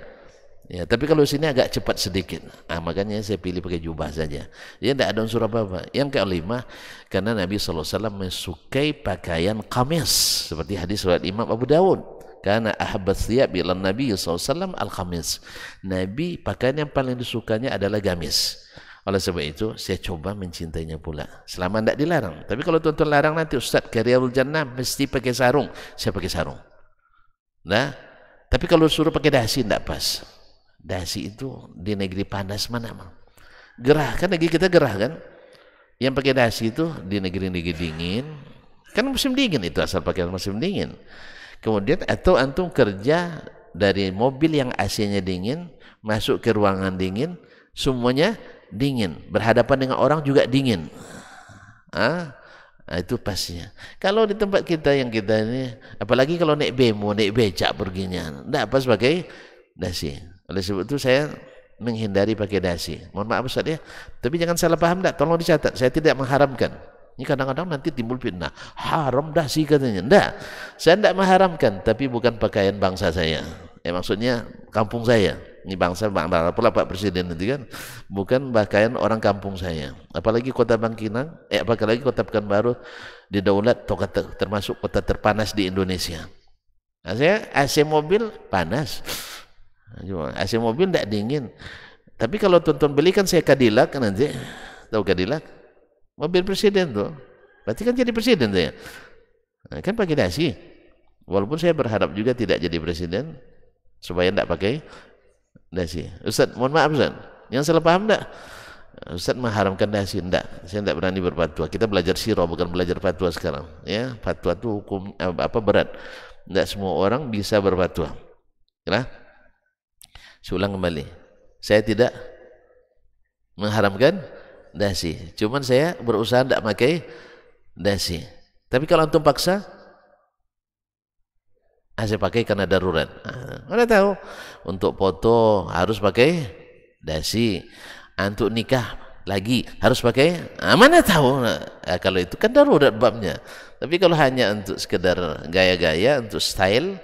Ya, tapi kalau sini agak cepat sedikit. Ah, makanya saya pilih pakai jubah saja. Ya, tidak ada unsur apa-apa. Yang kelima, karena Nabi Alaihi Wasallam mensukai pakaian kamis. Seperti hadis surat Imam Abu Dawud. Karena Ahbab siap bilang Nabi Alaihi Wasallam al-kamis. Nabi pakaian yang paling disukanya adalah gamis. Oleh sebab itu, saya coba mencintainya pula. Selama tidak dilarang. Tapi kalau tuan-tuan larang nanti, Ustaz, karyawul jannah mesti pakai sarung. Saya pakai sarung. Nah, tapi kalau suruh pakai dasi, tidak pas dasi itu di negeri panas mana mah gerah kan negeri kita gerah kan yang pakai dasi itu di negeri-negeri dingin kan musim dingin itu asal pakai musim dingin kemudian atau antum kerja dari mobil yang AC-nya dingin masuk ke ruangan dingin semuanya dingin berhadapan dengan orang juga dingin ah, ah itu pastinya. Kalau di tempat kita yang kita ini, apalagi kalau naik bemo, naik becak perginya, tidak pas sebagai dasi. Oleh sebab itu saya menghindari pakai dasi. Mohon maaf Ustaz ya. Tapi jangan salah paham enggak, Tolong dicatat. Saya tidak mengharamkan. Ini kadang-kadang nanti timbul fitnah. Haram dasi katanya. Enggak. Saya tidak mengharamkan. Tapi bukan pakaian bangsa saya. Eh maksudnya kampung saya. Ini bangsa bangsa pula Pak Presiden nanti kan. Bukan pakaian orang kampung saya. Apalagi kota Bangkinang. Eh apalagi kota Pekanbaru. Di daulat termasuk kota terpanas di Indonesia. Nah, saya AC mobil panas AC mobil tidak dingin. Tapi kalau tonton belikan saya Cadillac kan nanti, tahu Cadillac? Mobil presiden tuh. Berarti kan jadi presiden saya. Nah, kan pakai dasi. Walaupun saya berharap juga tidak jadi presiden supaya tidak pakai dasi. Ustaz, mohon maaf Ustaz. Yang salah paham tidak? Ustaz mengharamkan dasi Tidak, saya tidak berani berfatwa kita belajar sirah bukan belajar fatwa sekarang ya fatwa itu hukum eh, apa berat tidak semua orang bisa berfatwa ya saya kembali. Saya tidak mengharamkan dasi. Cuman saya berusaha tidak pakai dasi. Tapi kalau antum paksa, ah, saya pakai karena darurat. mana ah, tahu untuk foto harus pakai dasi. antuk nikah lagi harus pakai ah, mana tahu nah, kalau itu kan darurat babnya tapi kalau hanya untuk sekedar gaya-gaya untuk style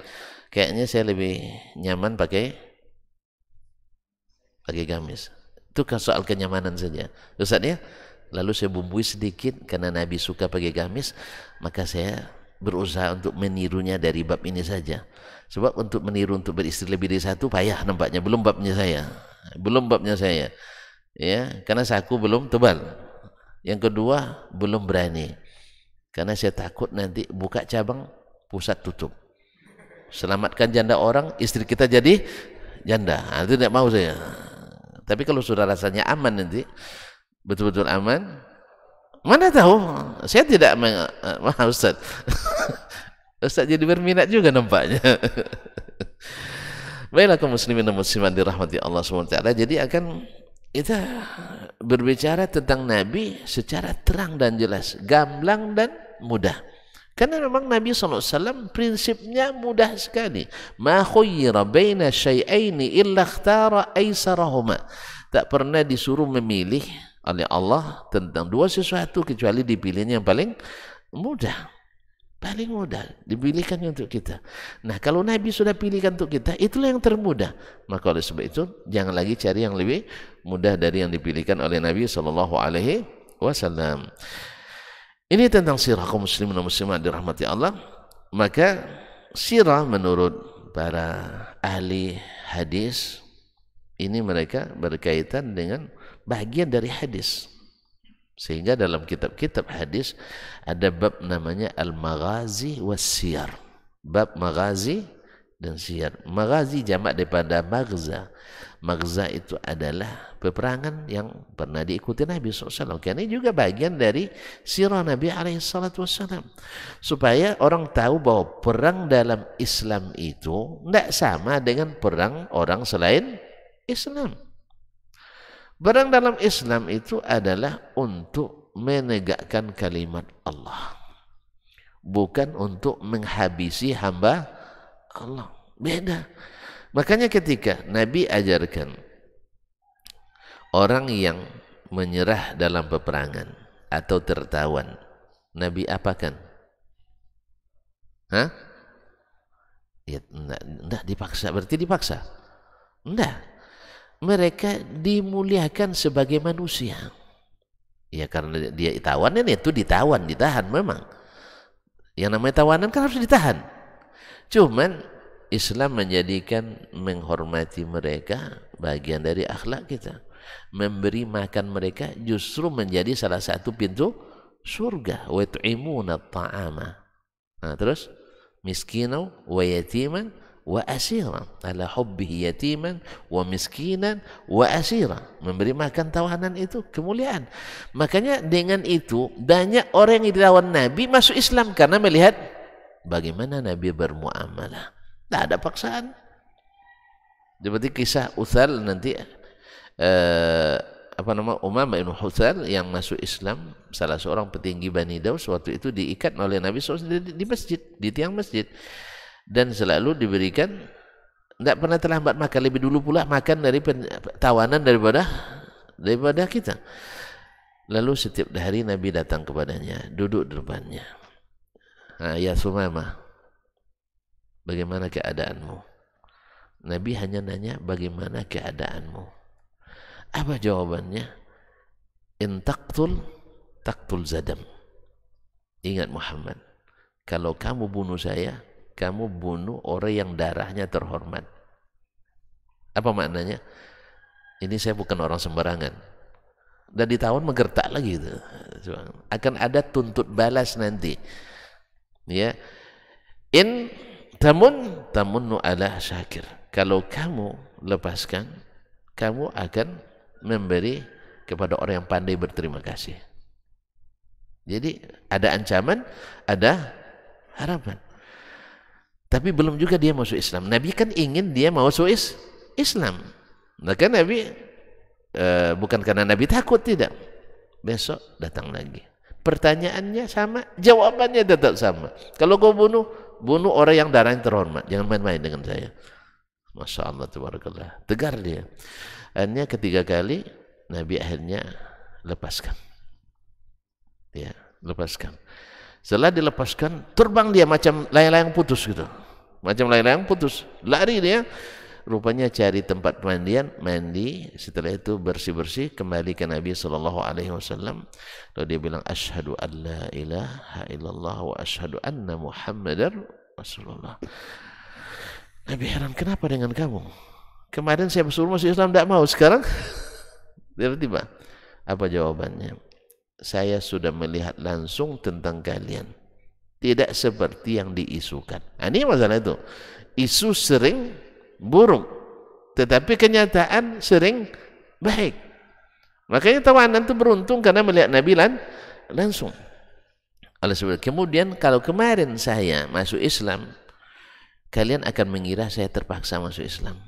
kayaknya saya lebih nyaman pakai pakai gamis. Itu kan soal kenyamanan saja. Ustaz ya, lalu saya bumbui sedikit karena Nabi suka pakai gamis, maka saya berusaha untuk menirunya dari bab ini saja. Sebab untuk meniru untuk beristri lebih dari satu payah nampaknya belum babnya saya. Belum babnya saya. Ya, karena saku belum tebal. Yang kedua, belum berani. Karena saya takut nanti buka cabang pusat tutup. Selamatkan janda orang, istri kita jadi janda. Nah, itu tidak mau saya. Tapi kalau sudah rasanya aman nanti, betul-betul aman, mana tahu? Saya tidak meng, eh, Ustaz. Ustaz jadi berminat juga nampaknya. Baiklah kaum muslimin dan muslimat dirahmati Allah SWT. Jadi akan kita berbicara tentang Nabi secara terang dan jelas, gamblang dan mudah. Karena memang Nabi SAW prinsipnya mudah sekali. Ma khuyyira baina syai'aini illa ikhtara aisarahuma. Tak pernah disuruh memilih oleh Allah tentang dua sesuatu kecuali dipilihnya yang paling mudah. Paling mudah dipilihkan untuk kita. Nah kalau Nabi sudah pilihkan untuk kita itulah yang termudah. Maka oleh sebab itu jangan lagi cari yang lebih mudah dari yang dipilihkan oleh Nabi saw. Ini tentang sirah kaum muslimin dan muslimat dirahmati Allah. Maka sirah menurut para ahli hadis ini mereka berkaitan dengan bagian dari hadis. Sehingga dalam kitab-kitab hadis ada bab namanya Al-Maghazi was-Siyar. Bab Maghazi dan Siyar. Maghazi jamak daripada magza. Maghza itu adalah peperangan yang pernah diikuti Nabi SAW. Karena ini juga bagian dari sirah Nabi SAW. Supaya orang tahu bahwa perang dalam Islam itu tidak sama dengan perang orang selain Islam. Perang dalam Islam itu adalah untuk menegakkan kalimat Allah. Bukan untuk menghabisi hamba Allah. Beda. Makanya ketika Nabi ajarkan orang yang menyerah dalam peperangan atau tertawan, Nabi apakan? Hah? Ya, enggak, enggak dipaksa, berarti dipaksa. Enggak. Mereka dimuliakan sebagai manusia. Ya karena dia tawanan itu ditawan, ditahan memang. Yang namanya tawanan kan harus ditahan. Cuman Islam menjadikan menghormati mereka bagian dari akhlak kita. Memberi makan mereka justru menjadi salah satu pintu surga. Wet'imuna ta'ama. Nah, terus miskinau wa yatiman wa asira ala hubbihi yatiman wa miskinan wa asira memberi makan tawanan itu kemuliaan makanya dengan itu banyak orang yang dilawan Nabi masuk Islam karena melihat bagaimana Nabi bermuamalah tidak ada paksaan. Seperti kisah Uthal nanti eh, apa nama Umar bin Huthal yang masuk Islam salah seorang petinggi Bani Daus waktu itu diikat oleh Nabi SAW di, di masjid di tiang masjid dan selalu diberikan tidak pernah terlambat makan lebih dulu pula makan dari pen, tawanan daripada daripada kita lalu setiap hari Nabi datang kepadanya duduk di depannya nah, ya Sumamah bagaimana keadaanmu? Nabi hanya nanya bagaimana keadaanmu. Apa jawabannya? Intaktul taktul zadam. Ingat Muhammad, kalau kamu bunuh saya, kamu bunuh orang yang darahnya terhormat. Apa maknanya? Ini saya bukan orang sembarangan. Dan di tahun menggertak lagi itu. Akan ada tuntut balas nanti. Ya. In tamun nu ala syakir. Kalau kamu lepaskan, kamu akan memberi kepada orang yang pandai berterima kasih. Jadi ada ancaman, ada harapan. Tapi belum juga dia masuk Islam. Nabi kan ingin dia masuk is Islam. Maka Nabi e, bukan karena Nabi takut tidak. Besok datang lagi. Pertanyaannya sama, jawabannya tetap sama. Kalau kau bunuh, bunuh orang yang darahnya terhormat. Jangan main-main dengan saya. Masya Allah, tabarakallah. Tegar dia. Akhirnya ketiga kali, Nabi akhirnya lepaskan. Ya, lepaskan. Setelah dilepaskan, terbang dia macam layang-layang putus gitu. Macam layang-layang putus. Lari dia rupanya cari tempat pemandian, mandi, setelah itu bersih-bersih kembali ke Nabi Shallallahu alaihi wasallam. Lalu dia bilang ashadu an la ilaha illallah wa ashadu anna Muhammadar Rasulullah. Nabi heran, kenapa dengan kamu? Kemarin saya bersuruh masuk Islam tidak mau, sekarang tiba-tiba apa jawabannya? Saya sudah melihat langsung tentang kalian. Tidak seperti yang diisukan. Nah, ini masalah itu. Isu sering buruk tetapi kenyataan sering baik makanya tawanan itu beruntung karena melihat Nabi lan langsung oleh sebab kemudian kalau kemarin saya masuk Islam kalian akan mengira saya terpaksa masuk Islam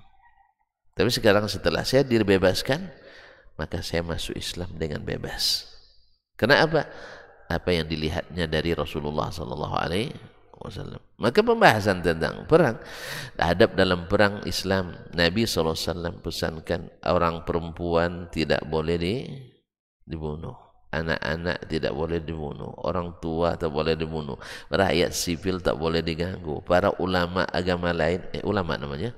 tapi sekarang setelah saya dibebaskan maka saya masuk Islam dengan bebas. Kenapa? Apa yang dilihatnya dari Rasulullah sallallahu alaihi Wasallam. Maka pembahasan tentang perang hadap dalam perang Islam Nabi Sallallahu Alaihi Wasallam pesankan orang perempuan tidak boleh di, dibunuh, anak-anak tidak boleh dibunuh, orang tua tak boleh dibunuh, rakyat sipil tak boleh diganggu, para ulama agama lain, eh, ulama namanya,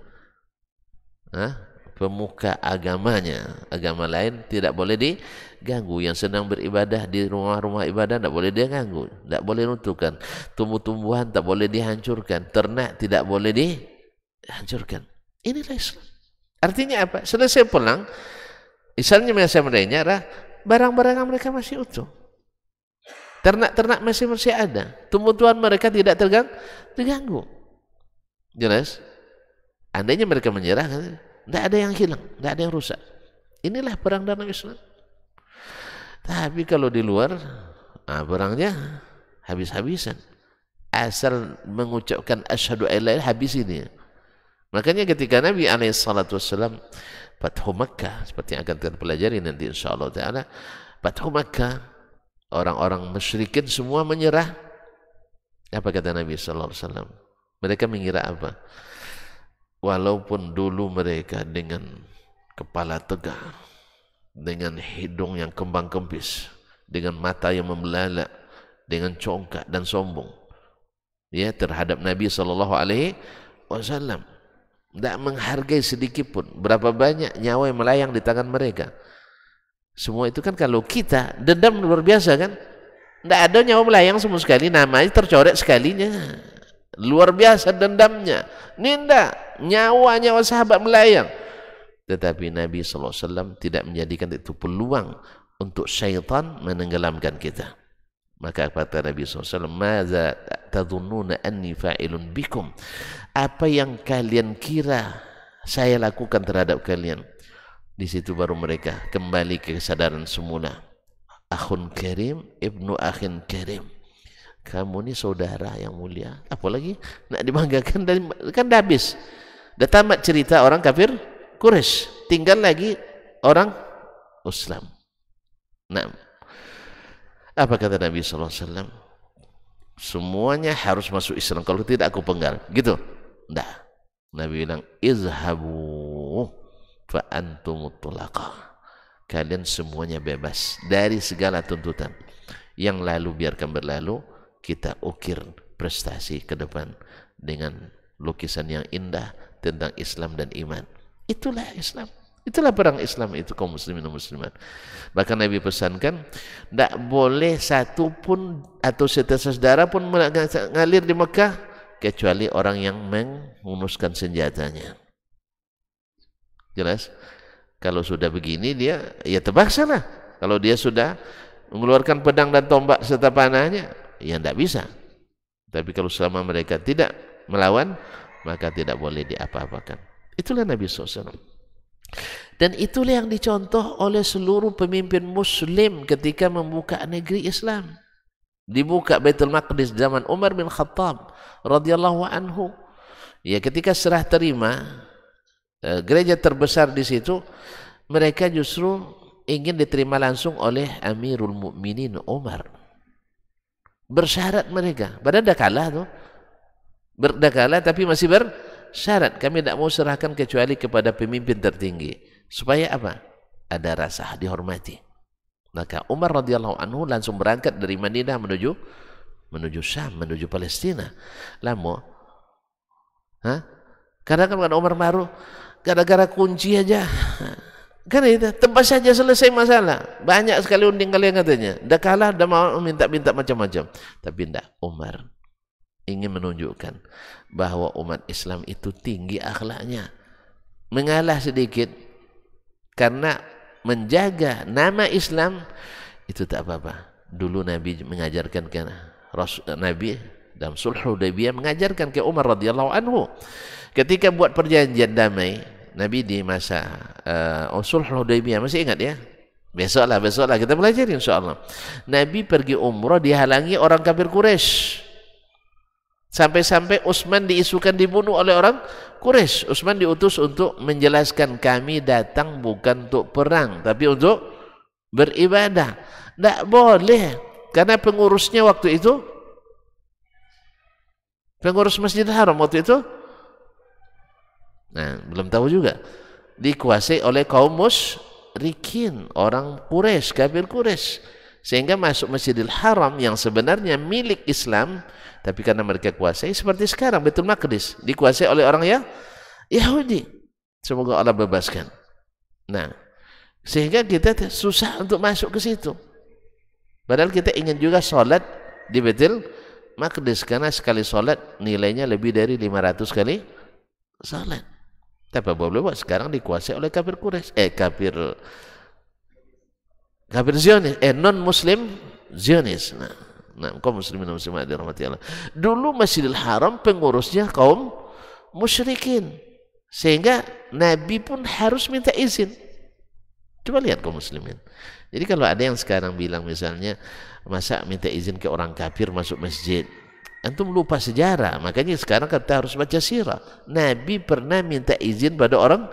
Hah? pemuka agamanya. Agama lain tidak boleh diganggu. Yang sedang beribadah di rumah-rumah ibadah tidak boleh dia ganggu, tidak boleh runtuhkan. Tumbuh-tumbuhan tak boleh dihancurkan, ternak tidak boleh dihancurkan. Inilah Islam. Artinya apa? Selesai pulang, Islamnya menyelesaikan mereka adalah barang-barang mereka masih utuh. Ternak-ternak masih masih ada. Tumbuh-tumbuhan mereka tidak terganggu. Jelas? Andainya mereka menyerah, tidak ada yang hilang, tidak ada yang rusak. Inilah perang dalam Islam. Tapi kalau di luar, nah perangnya habis-habisan. Asal mengucapkan asyhadu ilaha habis ini. Makanya ketika Nabi alaihissalatu wassalam Fathu Makkah seperti yang akan kita pelajari nanti insya Allah taala Fathu Makkah orang-orang musyrikin semua menyerah apa kata Nabi sallallahu alaihi wasallam mereka mengira apa walaupun dulu mereka dengan kepala tegak, dengan hidung yang kembang kempis, dengan mata yang membelalak, dengan congkak dan sombong. Ya terhadap Nabi sallallahu alaihi wasallam. Tidak menghargai sedikit pun berapa banyak nyawa yang melayang di tangan mereka. Semua itu kan kalau kita dendam luar biasa kan. Tidak ada nyawa melayang sama sekali, namanya tercoret sekalinya. Luar biasa dendamnya. Ninda, nyawa-nyawa sahabat melayang. Tetapi Nabi SAW tidak menjadikan itu peluang untuk syaitan menenggelamkan kita. Maka kata Nabi SAW, Mada tadununa anni fa'ilun bikum. Apa yang kalian kira saya lakukan terhadap kalian. Di situ baru mereka kembali ke kesadaran semula. Akhun Karim, Ibnu Akhin Karim kamu ini saudara yang mulia apalagi nak dibanggakan dari kan dah habis dah tamat cerita orang kafir Quraisy tinggal lagi orang Islam nah apa kata Nabi sallallahu alaihi wasallam semuanya harus masuk Islam kalau tidak aku penggal gitu dah Nabi bilang izhabu fa antum kalian semuanya bebas dari segala tuntutan yang lalu biarkan berlalu kita ukir prestasi ke depan dengan lukisan yang indah tentang Islam dan iman. Itulah Islam. Itulah perang Islam itu kaum muslimin dan muslimat. Bahkan Nabi pesankan, tidak boleh satu pun atau setiap saudara pun mengalir di Mekah kecuali orang yang menghunuskan senjatanya. Jelas? Kalau sudah begini dia ya terpaksa lah. Kalau dia sudah mengeluarkan pedang dan tombak serta panahnya, yang tidak bisa. Tapi kalau sama mereka tidak melawan, maka tidak boleh diapa-apakan. Itulah Nabi SAW. Dan itulah yang dicontoh oleh seluruh pemimpin Muslim ketika membuka negeri Islam. Dibuka Baitul Maqdis zaman Umar bin Khattab radhiyallahu anhu. Ya ketika serah terima eh, gereja terbesar di situ, mereka justru ingin diterima langsung oleh Amirul Mukminin Umar bersyarat mereka padahal dah kalah tuh dah kalah tapi masih bersyarat kami tidak mau serahkan kecuali kepada pemimpin tertinggi supaya apa ada rasa dihormati maka Umar radhiyallahu anhu langsung berangkat dari Madinah menuju menuju Syam, menuju Palestina. Lama. Hah? Kadang-kadang Umar baru gara-gara kunci aja. Kan itu tempat saja selesai masalah. Banyak sekali unding kalian katanya. Dah kalah, dah mau minta-minta macam-macam. Tapi tidak Umar ingin menunjukkan bahwa umat Islam itu tinggi akhlaknya. Mengalah sedikit karena menjaga nama Islam itu tak apa-apa. Dulu Nabi mengajarkan kan Rasul, Nabi dalam sulh Hudaybiyah mengajarkan ke Umar radhiyallahu anhu ketika buat perjanjian damai Nabi di masa uh, eh, Usul oh, Hudaybiyah masih ingat ya besoklah besoklah kita pelajari insyaallah Nabi pergi umrah dihalangi orang kafir Quraisy sampai-sampai Utsman diisukan dibunuh oleh orang Quraisy Utsman diutus untuk menjelaskan kami datang bukan untuk perang tapi untuk beribadah tidak boleh karena pengurusnya waktu itu pengurus masjid Haram waktu itu Nah, belum tahu juga. Dikuasai oleh kaum musyrikin, orang Quraisy, kafir Quraisy. Sehingga masuk Masjidil Haram yang sebenarnya milik Islam, tapi karena mereka kuasai seperti sekarang Betul Maqdis dikuasai oleh orang ya Yahudi. Semoga Allah bebaskan. Nah, sehingga kita susah untuk masuk ke situ. Padahal kita ingin juga sholat di Betul Maqdis karena sekali sholat nilainya lebih dari 500 kali sholat. Tapi Abu sekarang dikuasai oleh kafir Quraisy, eh kafir kafir Zionis, eh non Muslim Zionis. Nah, nah kaum muslimin muslimat dirahmati Allah. Dulu Masjidil Haram pengurusnya kaum musyrikin. Sehingga Nabi pun harus minta izin. Coba lihat kaum muslimin. Jadi kalau ada yang sekarang bilang misalnya masa minta izin ke orang kafir masuk masjid, Antum lupa sejarah, makanya sekarang kita harus baca sirah. Nabi pernah minta izin pada orang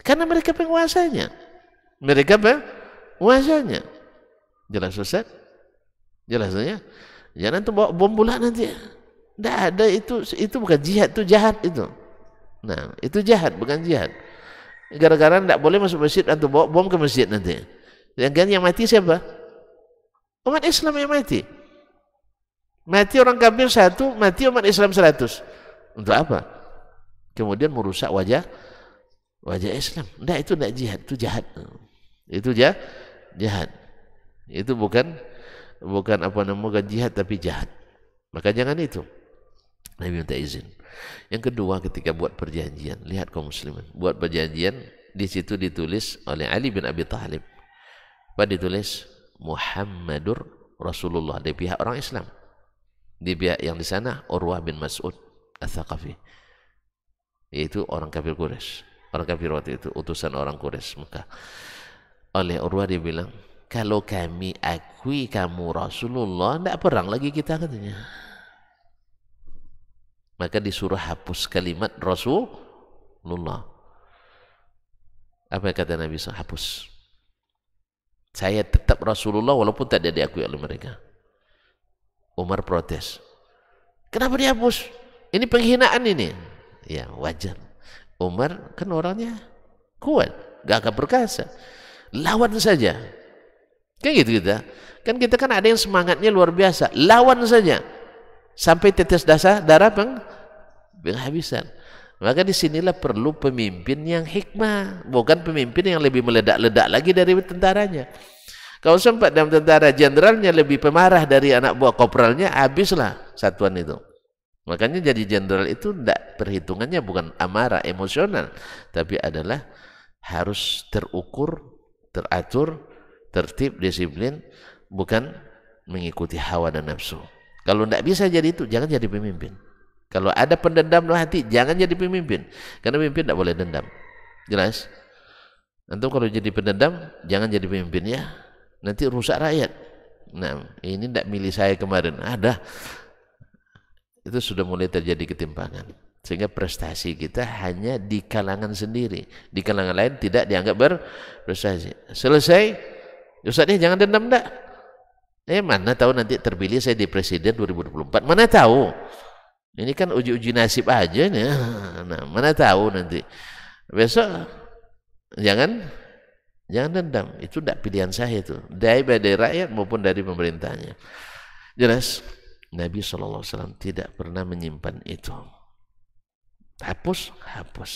karena mereka penguasanya. Mereka penguasanya. Jelas Ustaz? Jelas ya? Jangan tuh bawa bom pula nanti. Tidak ada itu itu bukan jihad, itu jahat itu. Nah, itu jahat bukan jihad. Gara-gara tidak boleh masuk masjid atau bawa bom ke masjid nanti. Yang yang mati siapa? Umat Islam yang mati. Mati orang kafir satu, mati umat Islam seratus. Untuk apa? Kemudian merusak wajah wajah Islam. Tidak itu tidak jihad, itu jahat. Itu jah, jahat. Itu bukan bukan apa namanya jihad tapi jahat. Maka jangan itu. Nabi minta izin. Yang kedua ketika buat perjanjian, lihat kaum muslimin, buat perjanjian di situ ditulis oleh Ali bin Abi Thalib. Apa ditulis? Muhammadur Rasulullah dari pihak orang Islam di pihak yang di sana Urwah bin Mas'ud Al-Thaqafi yaitu orang kafir Quraisy orang kafir waktu itu utusan orang Quraisy maka oleh Urwah dia bilang kalau kami akui kamu Rasulullah tidak perang lagi kita katanya maka disuruh hapus kalimat Rasulullah apa yang kata Nabi SAW hapus saya tetap Rasulullah walaupun tak ada diakui oleh mereka Umar protes. Kenapa dihapus? Ini penghinaan ini. Ya wajar. Umar kan orangnya kuat, gagah perkasa. Lawan saja. Kayak gitu kita. Kan kita kan ada yang semangatnya luar biasa. Lawan saja. Sampai tetes dasar darah peng penghabisan. Maka disinilah perlu pemimpin yang hikmah, bukan pemimpin yang lebih meledak-ledak lagi dari tentaranya. Kalau sempat dalam tentara jenderalnya lebih pemarah dari anak buah kopralnya, habislah satuan itu. Makanya jadi jenderal itu tidak perhitungannya bukan amarah emosional, tapi adalah harus terukur, teratur, tertib, disiplin, bukan mengikuti hawa dan nafsu. Kalau tidak bisa jadi itu, jangan jadi pemimpin. Kalau ada pendendam dalam hati, jangan jadi pemimpin. Karena pemimpin tidak boleh dendam. Jelas? Antum kalau jadi pendendam, jangan jadi pemimpin ya nanti rusak rakyat nah ini tidak milih saya kemarin ada ah, itu sudah mulai terjadi ketimpangan sehingga prestasi kita hanya di kalangan sendiri di kalangan lain tidak dianggap berprestasi selesai Ustaznya jangan dendam dah eh mana tahu nanti terpilih saya di presiden 2024 mana tahu ini kan uji-uji nasib aja nih nah mana tahu nanti besok jangan Jangan dendam, itu tidak pilihan saya itu. Baik dari rakyat maupun dari pemerintahnya. Jelas, Nabi SAW tidak pernah menyimpan itu. Hapus, hapus.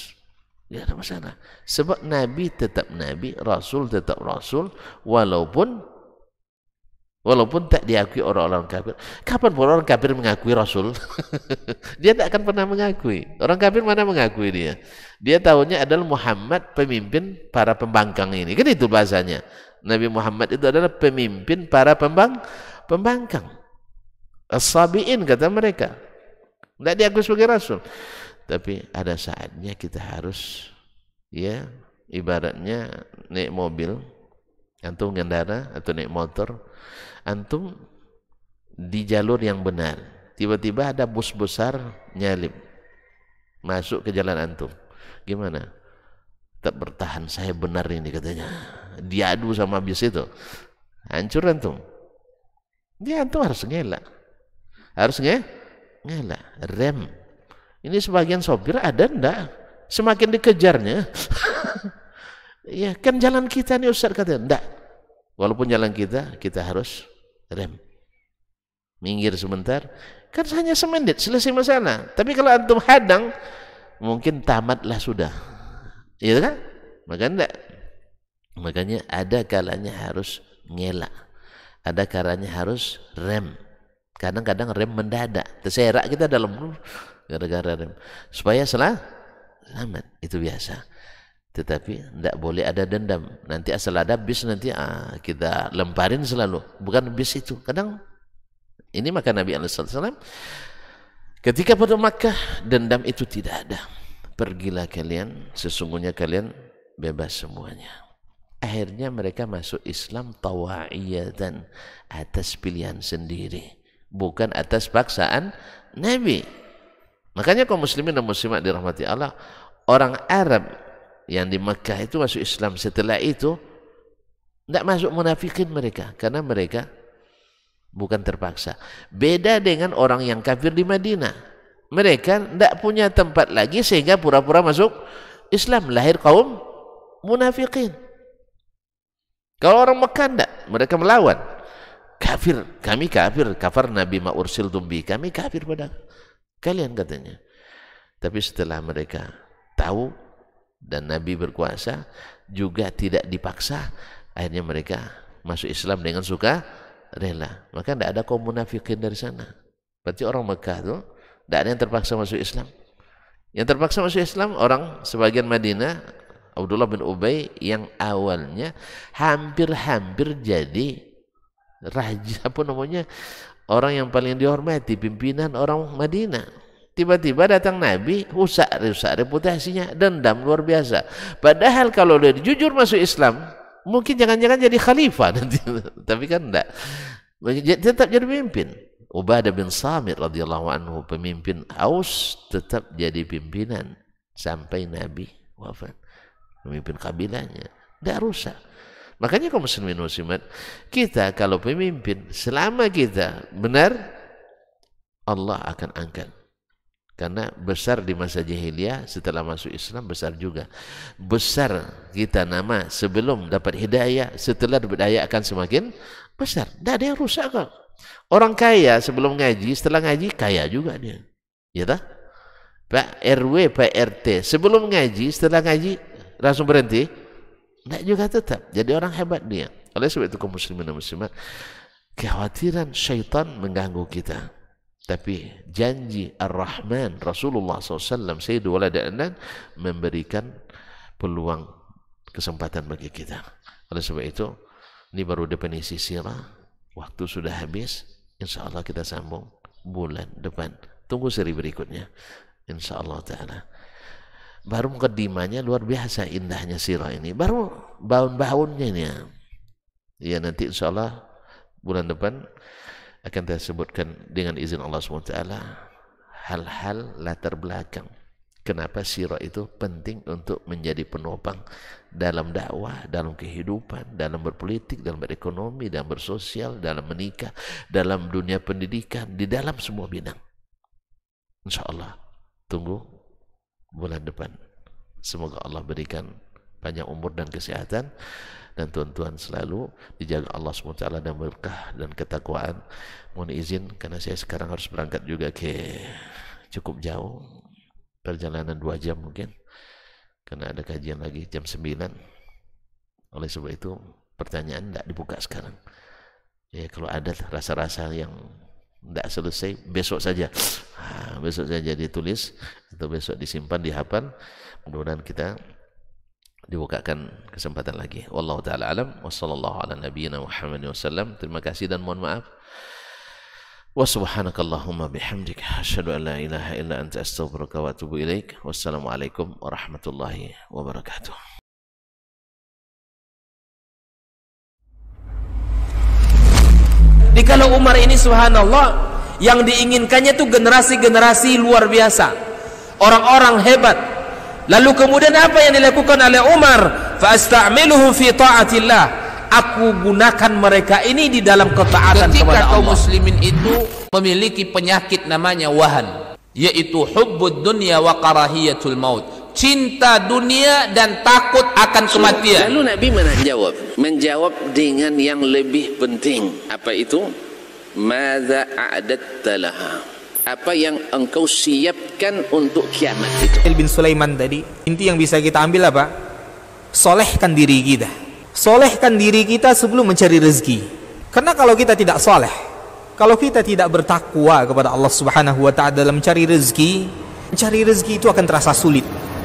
Tidak ada masalah. Sebab Nabi tetap Nabi, Rasul tetap Rasul, walaupun Walaupun tak diakui orang-orang kafir. Kapan pun orang kafir mengakui Rasul? dia tak akan pernah mengakui. Orang kafir mana mengakui dia? Dia tahunya adalah Muhammad pemimpin para pembangkang ini. Kan itu bahasanya. Nabi Muhammad itu adalah pemimpin para pembang pembangkang. As-sabiin kata mereka. Tidak diakui sebagai Rasul. Tapi ada saatnya kita harus ya ibaratnya naik mobil antum gendara atau naik motor antum di jalur yang benar tiba-tiba ada bus besar nyalip masuk ke jalan antum gimana Tak bertahan saya benar ini katanya diadu sama bis itu hancur antum dia antum harus ngelak harus nge ngelak rem ini sebagian sopir ada ndak semakin dikejarnya Ya kan jalan kita nih Ustaz kata, enggak. Walaupun jalan kita, kita harus rem. Minggir sebentar, kan hanya semenit selesai masalah. Tapi kalau antum hadang, mungkin tamatlah sudah. Iya kan? Maka enggak. Makanya ada kalanya harus ngelak. Ada kalanya harus rem. Kadang-kadang rem mendadak. Terserak kita dalam gara-gara rem. Supaya salah selamat. Itu biasa. Tetapi tidak boleh ada dendam. Nanti asal ada bis nanti ah, kita lemparin selalu. Bukan bis itu. Kadang ini maka Nabi SAW ketika pada Makkah dendam itu tidak ada. Pergilah kalian, sesungguhnya kalian bebas semuanya. Akhirnya mereka masuk Islam dan atas pilihan sendiri. Bukan atas paksaan Nabi. Makanya kaum muslimin dan muslimat dirahmati Allah, orang Arab yang di Mekah itu masuk Islam setelah itu tidak masuk munafikin mereka karena mereka bukan terpaksa beda dengan orang yang kafir di Madinah mereka tidak punya tempat lagi sehingga pura-pura masuk Islam lahir kaum munafikin kalau orang Mekah tidak mereka melawan kafir kami kafir kafir Nabi Ma'ursil Dumbi kami kafir pada kalian katanya tapi setelah mereka tahu dan Nabi berkuasa juga tidak dipaksa akhirnya mereka masuk Islam dengan suka rela maka tidak ada kaum munafikin dari sana berarti orang Mekah itu tidak ada yang terpaksa masuk Islam yang terpaksa masuk Islam orang sebagian Madinah Abdullah bin Ubay yang awalnya hampir-hampir jadi raja pun namanya orang yang paling dihormati pimpinan orang Madinah Tiba-tiba datang Nabi, rusak, rusak reputasinya, dendam luar biasa. Padahal kalau dia jujur masuk Islam, mungkin jangan-jangan jadi khalifah nanti. Tapi kan enggak. Tetap jadi pemimpin. Ubadah bin Samir radhiyallahu anhu pemimpin Aus tetap jadi pimpinan sampai Nabi wafat. Pemimpin kabilanya Enggak rusak. Makanya kaum muslimin muslimat, kita kalau pemimpin selama kita benar Allah akan angkat karena besar di masa jahiliyah setelah masuk Islam besar juga. Besar kita nama sebelum dapat hidayah, setelah dapat hidayah akan semakin besar. Tidak ada yang rusak kok. Orang kaya sebelum ngaji, setelah ngaji kaya juga dia. Ya tak? Pak RW, Pak RT sebelum ngaji, setelah ngaji langsung berhenti? Tidak juga tetap. Jadi orang hebat dia. Oleh sebab itu kaum muslimin dan muslimat kekhawatiran syaitan mengganggu kita. Tapi janji Ar-Rahman Rasulullah SAW Sayyidu Walad ladaan memberikan peluang kesempatan bagi kita. Oleh sebab itu, ini baru definisi sirah. Waktu sudah habis, insya Allah kita sambung bulan depan. Tunggu seri berikutnya. Insya Allah Ta'ala. Baru mukadimahnya luar biasa indahnya sirah ini. Baru baun-baunnya ini. Ya iya, nanti insya Allah bulan depan akan saya sebutkan dengan izin Allah SWT hal-hal latar belakang kenapa sirah itu penting untuk menjadi penopang dalam dakwah, dalam kehidupan, dalam berpolitik, dalam berekonomi, dalam bersosial, dalam menikah, dalam dunia pendidikan, di dalam semua bidang. Insya Allah, tunggu bulan depan. Semoga Allah berikan panjang umur dan kesehatan dan tuan-tuan selalu dijaga Allah SWT dan berkah dan ketakwaan mohon izin karena saya sekarang harus berangkat juga ke cukup jauh perjalanan dua jam mungkin karena ada kajian lagi jam 9 oleh sebab itu pertanyaan tidak dibuka sekarang ya kalau ada rasa-rasa yang tidak selesai besok saja ah, besok saja ditulis atau besok disimpan di mudah-mudahan kita dibukakan kesempatan lagi. Wallahu taala alam wa sallallahu ala nabiyyina Muhammad wasallam. Terima kasih dan mohon maaf. Wa subhanakallahumma bihamdika asyhadu an la ilaha illa anta astaghfiruka wa atubu ilaik. Wassalamualaikum warahmatullahi wabarakatuh. Jadi kalau Umar ini subhanallah yang diinginkannya itu generasi-generasi luar biasa. Orang-orang hebat, Lalu kemudian apa yang dilakukan oleh Umar? Fa'asta'miluhum fi ta'atillah. Aku gunakan mereka ini di dalam ketaatan kepada Allah. Ketika kaum muslimin itu memiliki penyakit namanya wahan. Yaitu hubbud dunia wa karahiyatul maut. Cinta dunia dan takut akan kematian. Lalu Nabi mana menjawab. Menjawab dengan yang lebih penting. Apa itu? Mada a'dattalaha. apa yang engkau siapkan untuk kiamat itu. El bin Sulaiman tadi, inti yang bisa kita ambil apa? Solehkan diri kita. Solehkan diri kita sebelum mencari rezeki. Karena kalau kita tidak soleh, kalau kita tidak bertakwa kepada Allah Subhanahu wa taala dalam mencari rezeki, mencari rezeki itu akan terasa sulit.